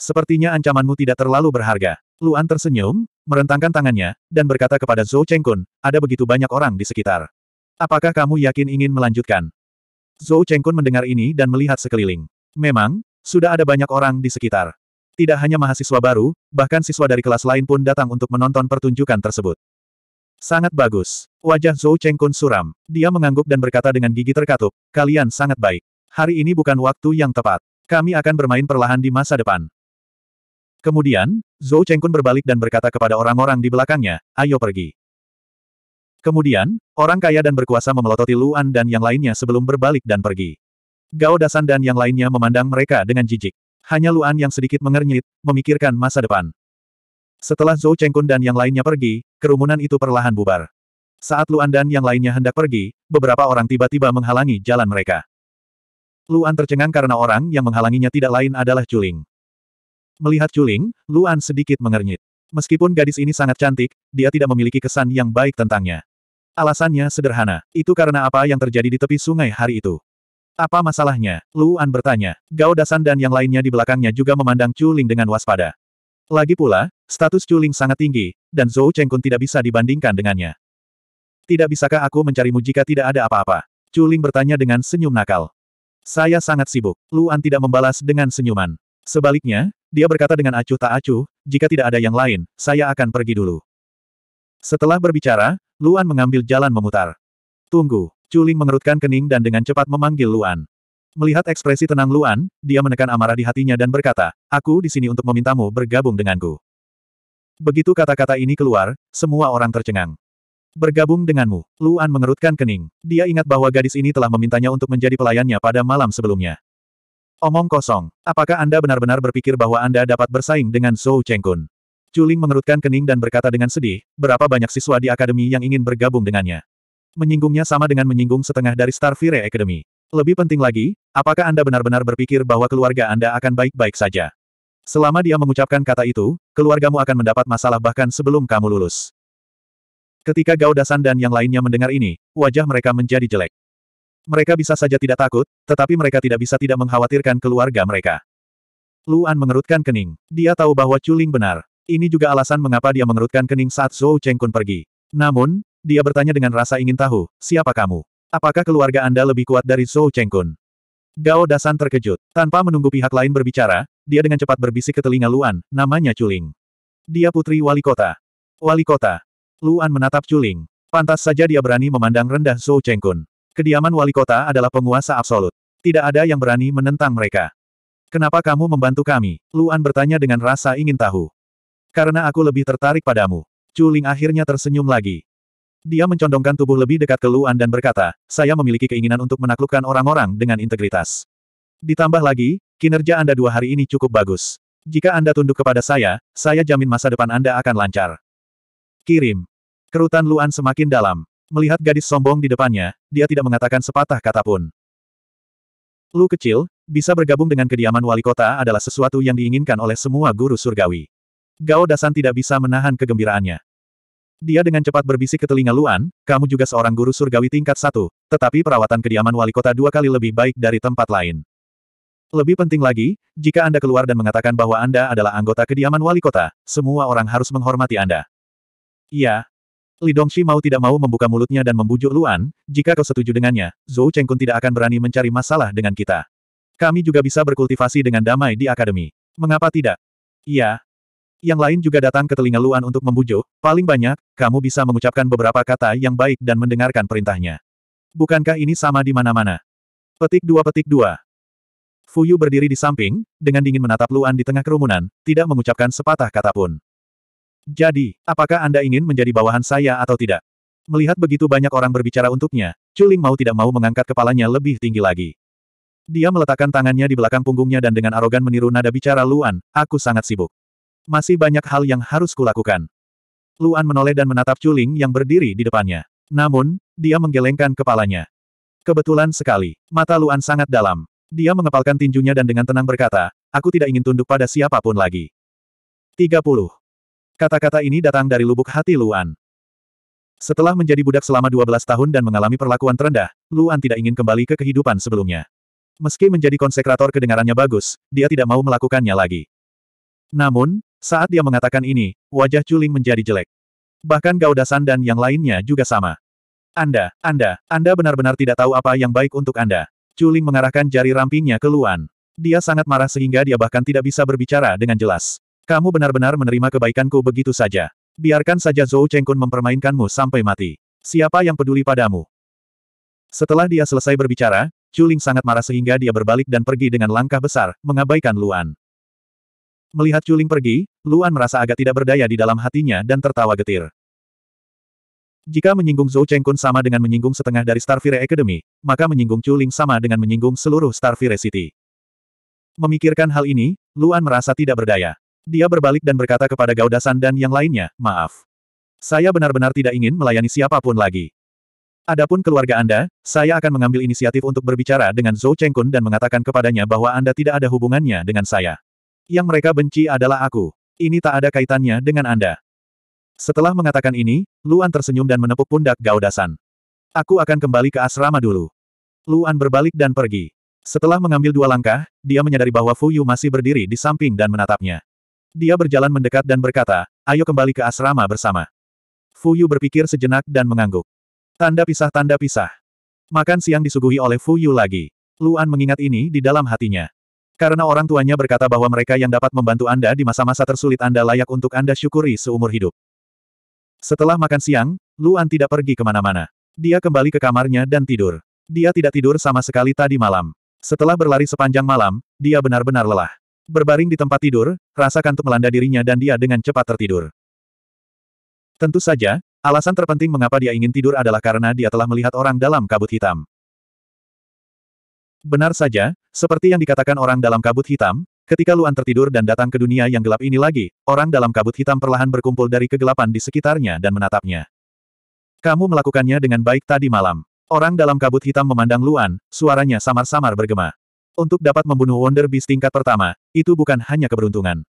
Sepertinya ancamanmu tidak terlalu berharga. Luan tersenyum, merentangkan tangannya, dan berkata kepada Zhou Chengkun, ada begitu banyak orang di sekitar. Apakah kamu yakin ingin melanjutkan? Zhou Chengkun mendengar ini dan melihat sekeliling. Memang, sudah ada banyak orang di sekitar. Tidak hanya mahasiswa baru, bahkan siswa dari kelas lain pun datang untuk menonton pertunjukan tersebut. Sangat bagus. Wajah Zhou Chengkun suram. Dia mengangguk dan berkata dengan gigi terkatup, kalian sangat baik. Hari ini bukan waktu yang tepat. Kami akan bermain perlahan di masa depan. Kemudian, Zhou Chengkun berbalik dan berkata kepada orang-orang di belakangnya, ayo pergi. Kemudian, orang kaya dan berkuasa memelototi Luan dan yang lainnya sebelum berbalik dan pergi. Gao Dasan dan yang lainnya memandang mereka dengan jijik. Hanya Luan yang sedikit mengernyit, memikirkan masa depan. Setelah Zhou Chengkun dan yang lainnya pergi, kerumunan itu perlahan bubar. Saat Luan dan yang lainnya hendak pergi, beberapa orang tiba-tiba menghalangi jalan mereka. Luan tercengang karena orang yang menghalanginya tidak lain adalah Juling. Melihat Chuling, Luan sedikit mengernyit. Meskipun gadis ini sangat cantik, dia tidak memiliki kesan yang baik tentangnya. Alasannya sederhana, itu karena apa yang terjadi di tepi sungai hari itu. Apa masalahnya? Luan bertanya. Gao Dasan dan yang lainnya di belakangnya juga memandang Chuling dengan waspada. Lagi pula, status Chuling sangat tinggi, dan Zhou Chengkun tidak bisa dibandingkan dengannya. Tidak bisakah aku mencarimu jika tidak ada apa-apa? Chuling bertanya dengan senyum nakal. Saya sangat sibuk. Luan tidak membalas dengan senyuman. Sebaliknya, dia berkata dengan acuh tak acuh, jika tidak ada yang lain, saya akan pergi dulu. Setelah berbicara, Luan mengambil jalan memutar. Tunggu, Culing mengerutkan kening dan dengan cepat memanggil Luan. Melihat ekspresi tenang Luan, dia menekan amarah di hatinya dan berkata, aku di sini untuk memintamu bergabung denganku. Begitu kata-kata ini keluar, semua orang tercengang. Bergabung denganmu, Luan mengerutkan kening. Dia ingat bahwa gadis ini telah memintanya untuk menjadi pelayannya pada malam sebelumnya. Omong kosong. Apakah Anda benar-benar berpikir bahwa Anda dapat bersaing dengan Zhou Chengkun? Chuling mengerutkan kening dan berkata dengan sedih, berapa banyak siswa di akademi yang ingin bergabung dengannya? Menyinggungnya sama dengan menyinggung setengah dari Starfire Academy. Lebih penting lagi, apakah Anda benar-benar berpikir bahwa keluarga Anda akan baik-baik saja? Selama dia mengucapkan kata itu, keluargamu akan mendapat masalah bahkan sebelum kamu lulus. Ketika Gao Dasan dan yang lainnya mendengar ini, wajah mereka menjadi jelek. Mereka bisa saja tidak takut, tetapi mereka tidak bisa tidak mengkhawatirkan keluarga mereka. Luan mengerutkan kening. Dia tahu bahwa Chuling benar. Ini juga alasan mengapa dia mengerutkan kening saat Zhou Chengkun pergi. Namun, dia bertanya dengan rasa ingin tahu, siapa kamu? Apakah keluarga Anda lebih kuat dari Zhou Chengkun? Gao Dasan terkejut. Tanpa menunggu pihak lain berbicara, dia dengan cepat berbisik ke telinga Luan, namanya Chuling. Dia putri wali kota. Wali kota. Luan menatap Chuling. Pantas saja dia berani memandang rendah Zhou Chengkun. Kediaman wali kota adalah penguasa absolut. Tidak ada yang berani menentang mereka. Kenapa kamu membantu kami? Luan bertanya dengan rasa ingin tahu. Karena aku lebih tertarik padamu. Culing akhirnya tersenyum lagi. Dia mencondongkan tubuh lebih dekat ke Luan dan berkata, saya memiliki keinginan untuk menaklukkan orang-orang dengan integritas. Ditambah lagi, kinerja Anda dua hari ini cukup bagus. Jika Anda tunduk kepada saya, saya jamin masa depan Anda akan lancar. Kirim. Kerutan Luan semakin dalam. Melihat gadis sombong di depannya, dia tidak mengatakan sepatah kata pun. Lu kecil, bisa bergabung dengan kediaman wali kota adalah sesuatu yang diinginkan oleh semua guru surgawi. Gao Dasan tidak bisa menahan kegembiraannya. Dia dengan cepat berbisik ke telinga Luan, kamu juga seorang guru surgawi tingkat satu, tetapi perawatan kediaman wali kota dua kali lebih baik dari tempat lain. Lebih penting lagi, jika Anda keluar dan mengatakan bahwa Anda adalah anggota kediaman wali kota, semua orang harus menghormati Anda. Iya, Li Dongxi mau tidak mau membuka mulutnya dan membujuk Luan, jika kau setuju dengannya, Zhou Chengkun tidak akan berani mencari masalah dengan kita. Kami juga bisa berkultivasi dengan damai di akademi. Mengapa tidak? Iya. Yang lain juga datang ke telinga Luan untuk membujuk, paling banyak, kamu bisa mengucapkan beberapa kata yang baik dan mendengarkan perintahnya. Bukankah ini sama di mana-mana? Petik dua petik dua. Fuyu berdiri di samping, dengan dingin menatap Luan di tengah kerumunan, tidak mengucapkan sepatah kata pun. Jadi, apakah Anda ingin menjadi bawahan saya atau tidak? Melihat begitu banyak orang berbicara untuknya, Chuling mau tidak mau mengangkat kepalanya lebih tinggi lagi. Dia meletakkan tangannya di belakang punggungnya dan dengan arogan meniru nada bicara Luan, aku sangat sibuk. Masih banyak hal yang harus kulakukan. Luan menoleh dan menatap Chuling yang berdiri di depannya. Namun, dia menggelengkan kepalanya. Kebetulan sekali, mata Luan sangat dalam. Dia mengepalkan tinjunya dan dengan tenang berkata, aku tidak ingin tunduk pada siapapun lagi. 30. Kata-kata ini datang dari lubuk hati Luan. Setelah menjadi budak selama 12 tahun dan mengalami perlakuan terendah, Luan tidak ingin kembali ke kehidupan sebelumnya. Meski menjadi konsekrator kedengarannya bagus, dia tidak mau melakukannya lagi. Namun, saat dia mengatakan ini, wajah Chuling menjadi jelek. Bahkan Gaudasan dan yang lainnya juga sama. Anda, Anda, Anda benar-benar tidak tahu apa yang baik untuk Anda. Chuling mengarahkan jari rampingnya ke Luan. Dia sangat marah sehingga dia bahkan tidak bisa berbicara dengan jelas. Kamu benar-benar menerima kebaikanku begitu saja. Biarkan saja Zhou Chengkun mempermainkanmu sampai mati. Siapa yang peduli padamu? Setelah dia selesai berbicara, Chuling sangat marah sehingga dia berbalik dan pergi dengan langkah besar, mengabaikan Luan. Melihat Chuling pergi, Luan merasa agak tidak berdaya di dalam hatinya dan tertawa getir. Jika menyinggung Zhou Chengkun sama dengan menyinggung setengah dari Starfire Academy, maka menyinggung Chuling sama dengan menyinggung seluruh Starfire City. Memikirkan hal ini, Luan merasa tidak berdaya. Dia berbalik dan berkata kepada Gaudasan dan yang lainnya, maaf. Saya benar-benar tidak ingin melayani siapapun lagi. Adapun keluarga Anda, saya akan mengambil inisiatif untuk berbicara dengan Zhou Chengkun dan mengatakan kepadanya bahwa Anda tidak ada hubungannya dengan saya. Yang mereka benci adalah aku. Ini tak ada kaitannya dengan Anda. Setelah mengatakan ini, Luan tersenyum dan menepuk pundak Gaudasan. Aku akan kembali ke asrama dulu. Luan berbalik dan pergi. Setelah mengambil dua langkah, dia menyadari bahwa Fuyu masih berdiri di samping dan menatapnya. Dia berjalan mendekat dan berkata, ayo kembali ke asrama bersama. Fu Yu berpikir sejenak dan mengangguk. Tanda pisah-tanda pisah. Makan siang disuguhi oleh Fu Yu lagi. Luan mengingat ini di dalam hatinya. Karena orang tuanya berkata bahwa mereka yang dapat membantu Anda di masa-masa tersulit Anda layak untuk Anda syukuri seumur hidup. Setelah makan siang, Luan tidak pergi kemana-mana. Dia kembali ke kamarnya dan tidur. Dia tidak tidur sama sekali tadi malam. Setelah berlari sepanjang malam, dia benar-benar lelah. Berbaring di tempat tidur, rasa kantuk melanda dirinya dan dia dengan cepat tertidur. Tentu saja, alasan terpenting mengapa dia ingin tidur adalah karena dia telah melihat orang dalam kabut hitam. Benar saja, seperti yang dikatakan orang dalam kabut hitam, ketika Luan tertidur dan datang ke dunia yang gelap ini lagi, orang dalam kabut hitam perlahan berkumpul dari kegelapan di sekitarnya dan menatapnya. Kamu melakukannya dengan baik tadi malam. Orang dalam kabut hitam memandang Luan, suaranya samar-samar bergema. Untuk dapat membunuh Wonder Beast tingkat pertama, itu bukan hanya keberuntungan.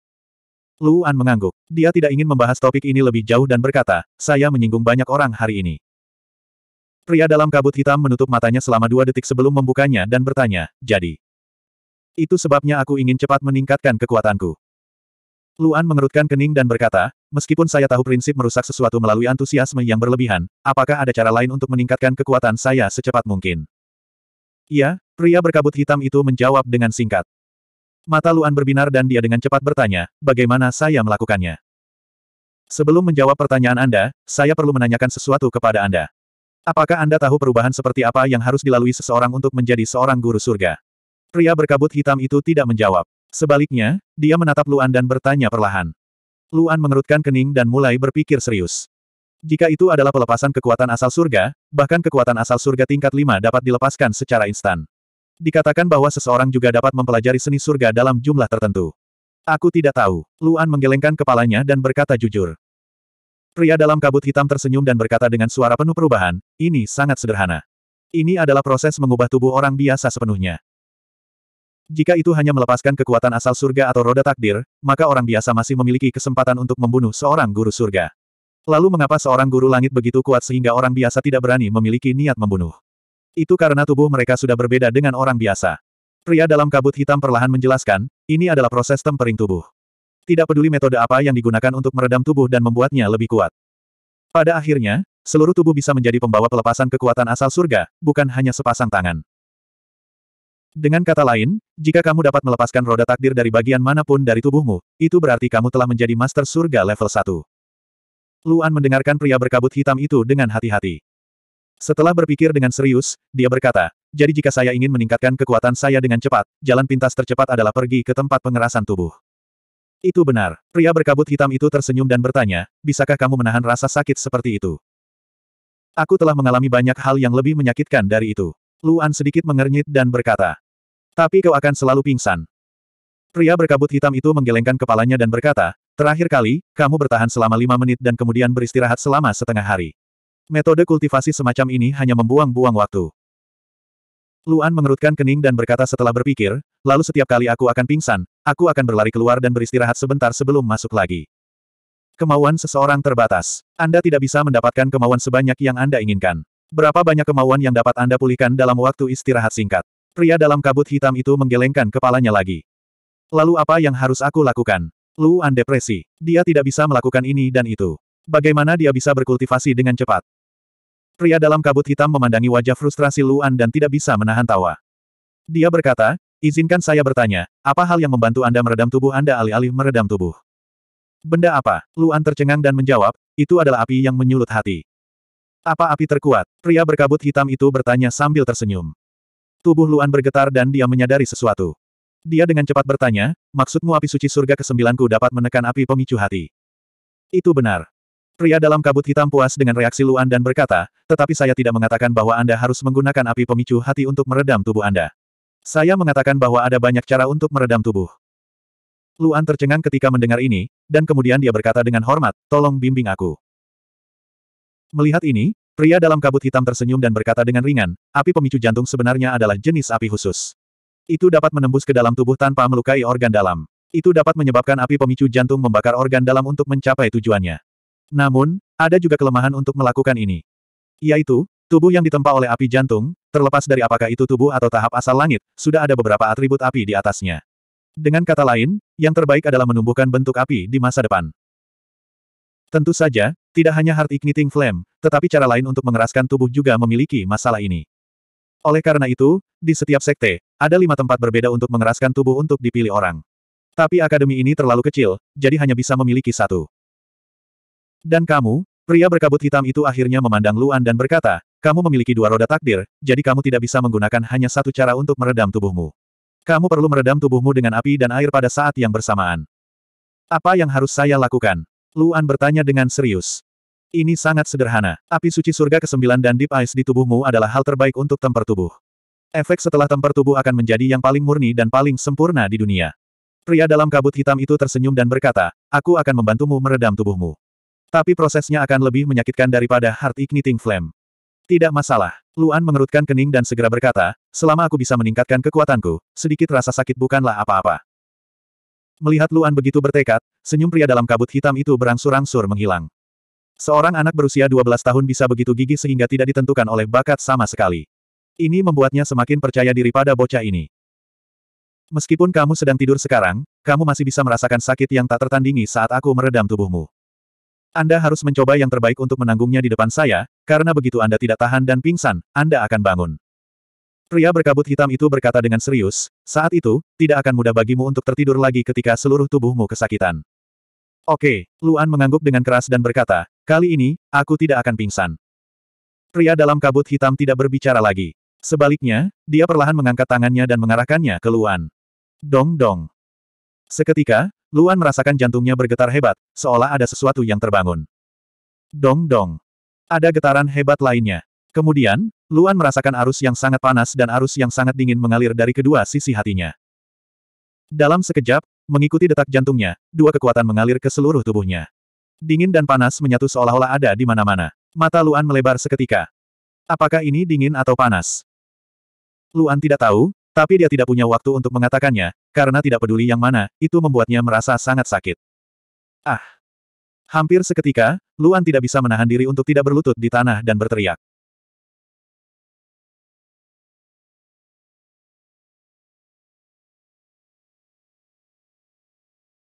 Luan mengangguk. Dia tidak ingin membahas topik ini lebih jauh dan berkata, saya menyinggung banyak orang hari ini. Pria dalam kabut hitam menutup matanya selama dua detik sebelum membukanya dan bertanya, jadi. Itu sebabnya aku ingin cepat meningkatkan kekuatanku. Luan mengerutkan kening dan berkata, meskipun saya tahu prinsip merusak sesuatu melalui antusiasme yang berlebihan, apakah ada cara lain untuk meningkatkan kekuatan saya secepat mungkin? Iya, Pria berkabut hitam itu menjawab dengan singkat. Mata Luan berbinar dan dia dengan cepat bertanya, bagaimana saya melakukannya? Sebelum menjawab pertanyaan Anda, saya perlu menanyakan sesuatu kepada Anda. Apakah Anda tahu perubahan seperti apa yang harus dilalui seseorang untuk menjadi seorang guru surga? Pria berkabut hitam itu tidak menjawab. Sebaliknya, dia menatap Luan dan bertanya perlahan. Luan mengerutkan kening dan mulai berpikir serius. Jika itu adalah pelepasan kekuatan asal surga, bahkan kekuatan asal surga tingkat 5 dapat dilepaskan secara instan. Dikatakan bahwa seseorang juga dapat mempelajari seni surga dalam jumlah tertentu. Aku tidak tahu. Luan menggelengkan kepalanya dan berkata jujur. Pria dalam kabut hitam tersenyum dan berkata dengan suara penuh perubahan, ini sangat sederhana. Ini adalah proses mengubah tubuh orang biasa sepenuhnya. Jika itu hanya melepaskan kekuatan asal surga atau roda takdir, maka orang biasa masih memiliki kesempatan untuk membunuh seorang guru surga. Lalu mengapa seorang guru langit begitu kuat sehingga orang biasa tidak berani memiliki niat membunuh? Itu karena tubuh mereka sudah berbeda dengan orang biasa. Pria dalam kabut hitam perlahan menjelaskan, ini adalah proses tempering tubuh. Tidak peduli metode apa yang digunakan untuk meredam tubuh dan membuatnya lebih kuat. Pada akhirnya, seluruh tubuh bisa menjadi pembawa pelepasan kekuatan asal surga, bukan hanya sepasang tangan. Dengan kata lain, jika kamu dapat melepaskan roda takdir dari bagian manapun dari tubuhmu, itu berarti kamu telah menjadi master surga level 1. Luan mendengarkan pria berkabut hitam itu dengan hati-hati. Setelah berpikir dengan serius, dia berkata, jadi jika saya ingin meningkatkan kekuatan saya dengan cepat, jalan pintas tercepat adalah pergi ke tempat pengerasan tubuh. Itu benar. Pria berkabut hitam itu tersenyum dan bertanya, bisakah kamu menahan rasa sakit seperti itu? Aku telah mengalami banyak hal yang lebih menyakitkan dari itu. Luan sedikit mengernyit dan berkata, tapi kau akan selalu pingsan. Pria berkabut hitam itu menggelengkan kepalanya dan berkata, terakhir kali, kamu bertahan selama lima menit dan kemudian beristirahat selama setengah hari. Metode kultivasi semacam ini hanya membuang-buang waktu. Luan mengerutkan kening dan berkata setelah berpikir, lalu setiap kali aku akan pingsan, aku akan berlari keluar dan beristirahat sebentar sebelum masuk lagi. Kemauan seseorang terbatas. Anda tidak bisa mendapatkan kemauan sebanyak yang Anda inginkan. Berapa banyak kemauan yang dapat Anda pulihkan dalam waktu istirahat singkat? Pria dalam kabut hitam itu menggelengkan kepalanya lagi. Lalu apa yang harus aku lakukan? Luan depresi. Dia tidak bisa melakukan ini dan itu. Bagaimana dia bisa berkultivasi dengan cepat? Pria dalam kabut hitam memandangi wajah frustrasi Luan dan tidak bisa menahan tawa. Dia berkata, izinkan saya bertanya, apa hal yang membantu Anda meredam tubuh Anda alih-alih meredam tubuh? Benda apa? Luan tercengang dan menjawab, itu adalah api yang menyulut hati. Apa api terkuat? Pria berkabut hitam itu bertanya sambil tersenyum. Tubuh Luan bergetar dan dia menyadari sesuatu. Dia dengan cepat bertanya, maksudmu api suci surga ke-9 ku dapat menekan api pemicu hati. Itu benar. Pria dalam kabut hitam puas dengan reaksi Luan dan berkata, tetapi saya tidak mengatakan bahwa Anda harus menggunakan api pemicu hati untuk meredam tubuh Anda. Saya mengatakan bahwa ada banyak cara untuk meredam tubuh. Luan tercengang ketika mendengar ini, dan kemudian dia berkata dengan hormat, tolong bimbing aku. Melihat ini, pria dalam kabut hitam tersenyum dan berkata dengan ringan, api pemicu jantung sebenarnya adalah jenis api khusus. Itu dapat menembus ke dalam tubuh tanpa melukai organ dalam. Itu dapat menyebabkan api pemicu jantung membakar organ dalam untuk mencapai tujuannya. Namun, ada juga kelemahan untuk melakukan ini. Yaitu, tubuh yang ditempa oleh api jantung, terlepas dari apakah itu tubuh atau tahap asal langit, sudah ada beberapa atribut api di atasnya. Dengan kata lain, yang terbaik adalah menumbuhkan bentuk api di masa depan. Tentu saja, tidak hanya hard igniting flame, tetapi cara lain untuk mengeraskan tubuh juga memiliki masalah ini. Oleh karena itu, di setiap sekte, ada lima tempat berbeda untuk mengeraskan tubuh untuk dipilih orang. Tapi akademi ini terlalu kecil, jadi hanya bisa memiliki satu. Dan kamu, pria berkabut hitam itu akhirnya memandang Luan dan berkata, kamu memiliki dua roda takdir, jadi kamu tidak bisa menggunakan hanya satu cara untuk meredam tubuhmu. Kamu perlu meredam tubuhmu dengan api dan air pada saat yang bersamaan. Apa yang harus saya lakukan? Luan bertanya dengan serius. Ini sangat sederhana. Api suci surga ke-9 dan deep ice di tubuhmu adalah hal terbaik untuk temper tubuh. Efek setelah temper tubuh akan menjadi yang paling murni dan paling sempurna di dunia. Pria dalam kabut hitam itu tersenyum dan berkata, aku akan membantumu meredam tubuhmu. Tapi prosesnya akan lebih menyakitkan daripada Heart Igniting Flame. Tidak masalah. Luan mengerutkan kening dan segera berkata, selama aku bisa meningkatkan kekuatanku, sedikit rasa sakit bukanlah apa-apa. Melihat Luan begitu bertekad, senyum pria dalam kabut hitam itu berangsur-angsur menghilang. Seorang anak berusia 12 tahun bisa begitu gigih sehingga tidak ditentukan oleh bakat sama sekali. Ini membuatnya semakin percaya diri pada bocah ini. Meskipun kamu sedang tidur sekarang, kamu masih bisa merasakan sakit yang tak tertandingi saat aku meredam tubuhmu. Anda harus mencoba yang terbaik untuk menanggungnya di depan saya, karena begitu Anda tidak tahan dan pingsan, Anda akan bangun. Pria berkabut hitam itu berkata dengan serius, saat itu, tidak akan mudah bagimu untuk tertidur lagi ketika seluruh tubuhmu kesakitan. Oke, Luan mengangguk dengan keras dan berkata, kali ini, aku tidak akan pingsan. Pria dalam kabut hitam tidak berbicara lagi. Sebaliknya, dia perlahan mengangkat tangannya dan mengarahkannya ke Luan. Dong dong. Seketika, Luan merasakan jantungnya bergetar hebat, seolah ada sesuatu yang terbangun. Dong-dong. Ada getaran hebat lainnya. Kemudian, Luan merasakan arus yang sangat panas dan arus yang sangat dingin mengalir dari kedua sisi hatinya. Dalam sekejap, mengikuti detak jantungnya, dua kekuatan mengalir ke seluruh tubuhnya. Dingin dan panas menyatu seolah-olah ada di mana-mana. Mata Luan melebar seketika. Apakah ini dingin atau panas? Luan tidak tahu, tapi dia tidak punya waktu untuk mengatakannya, karena tidak peduli yang mana, itu membuatnya merasa sangat sakit. Ah! Hampir seketika, Luan tidak bisa menahan diri untuk tidak berlutut di tanah dan berteriak.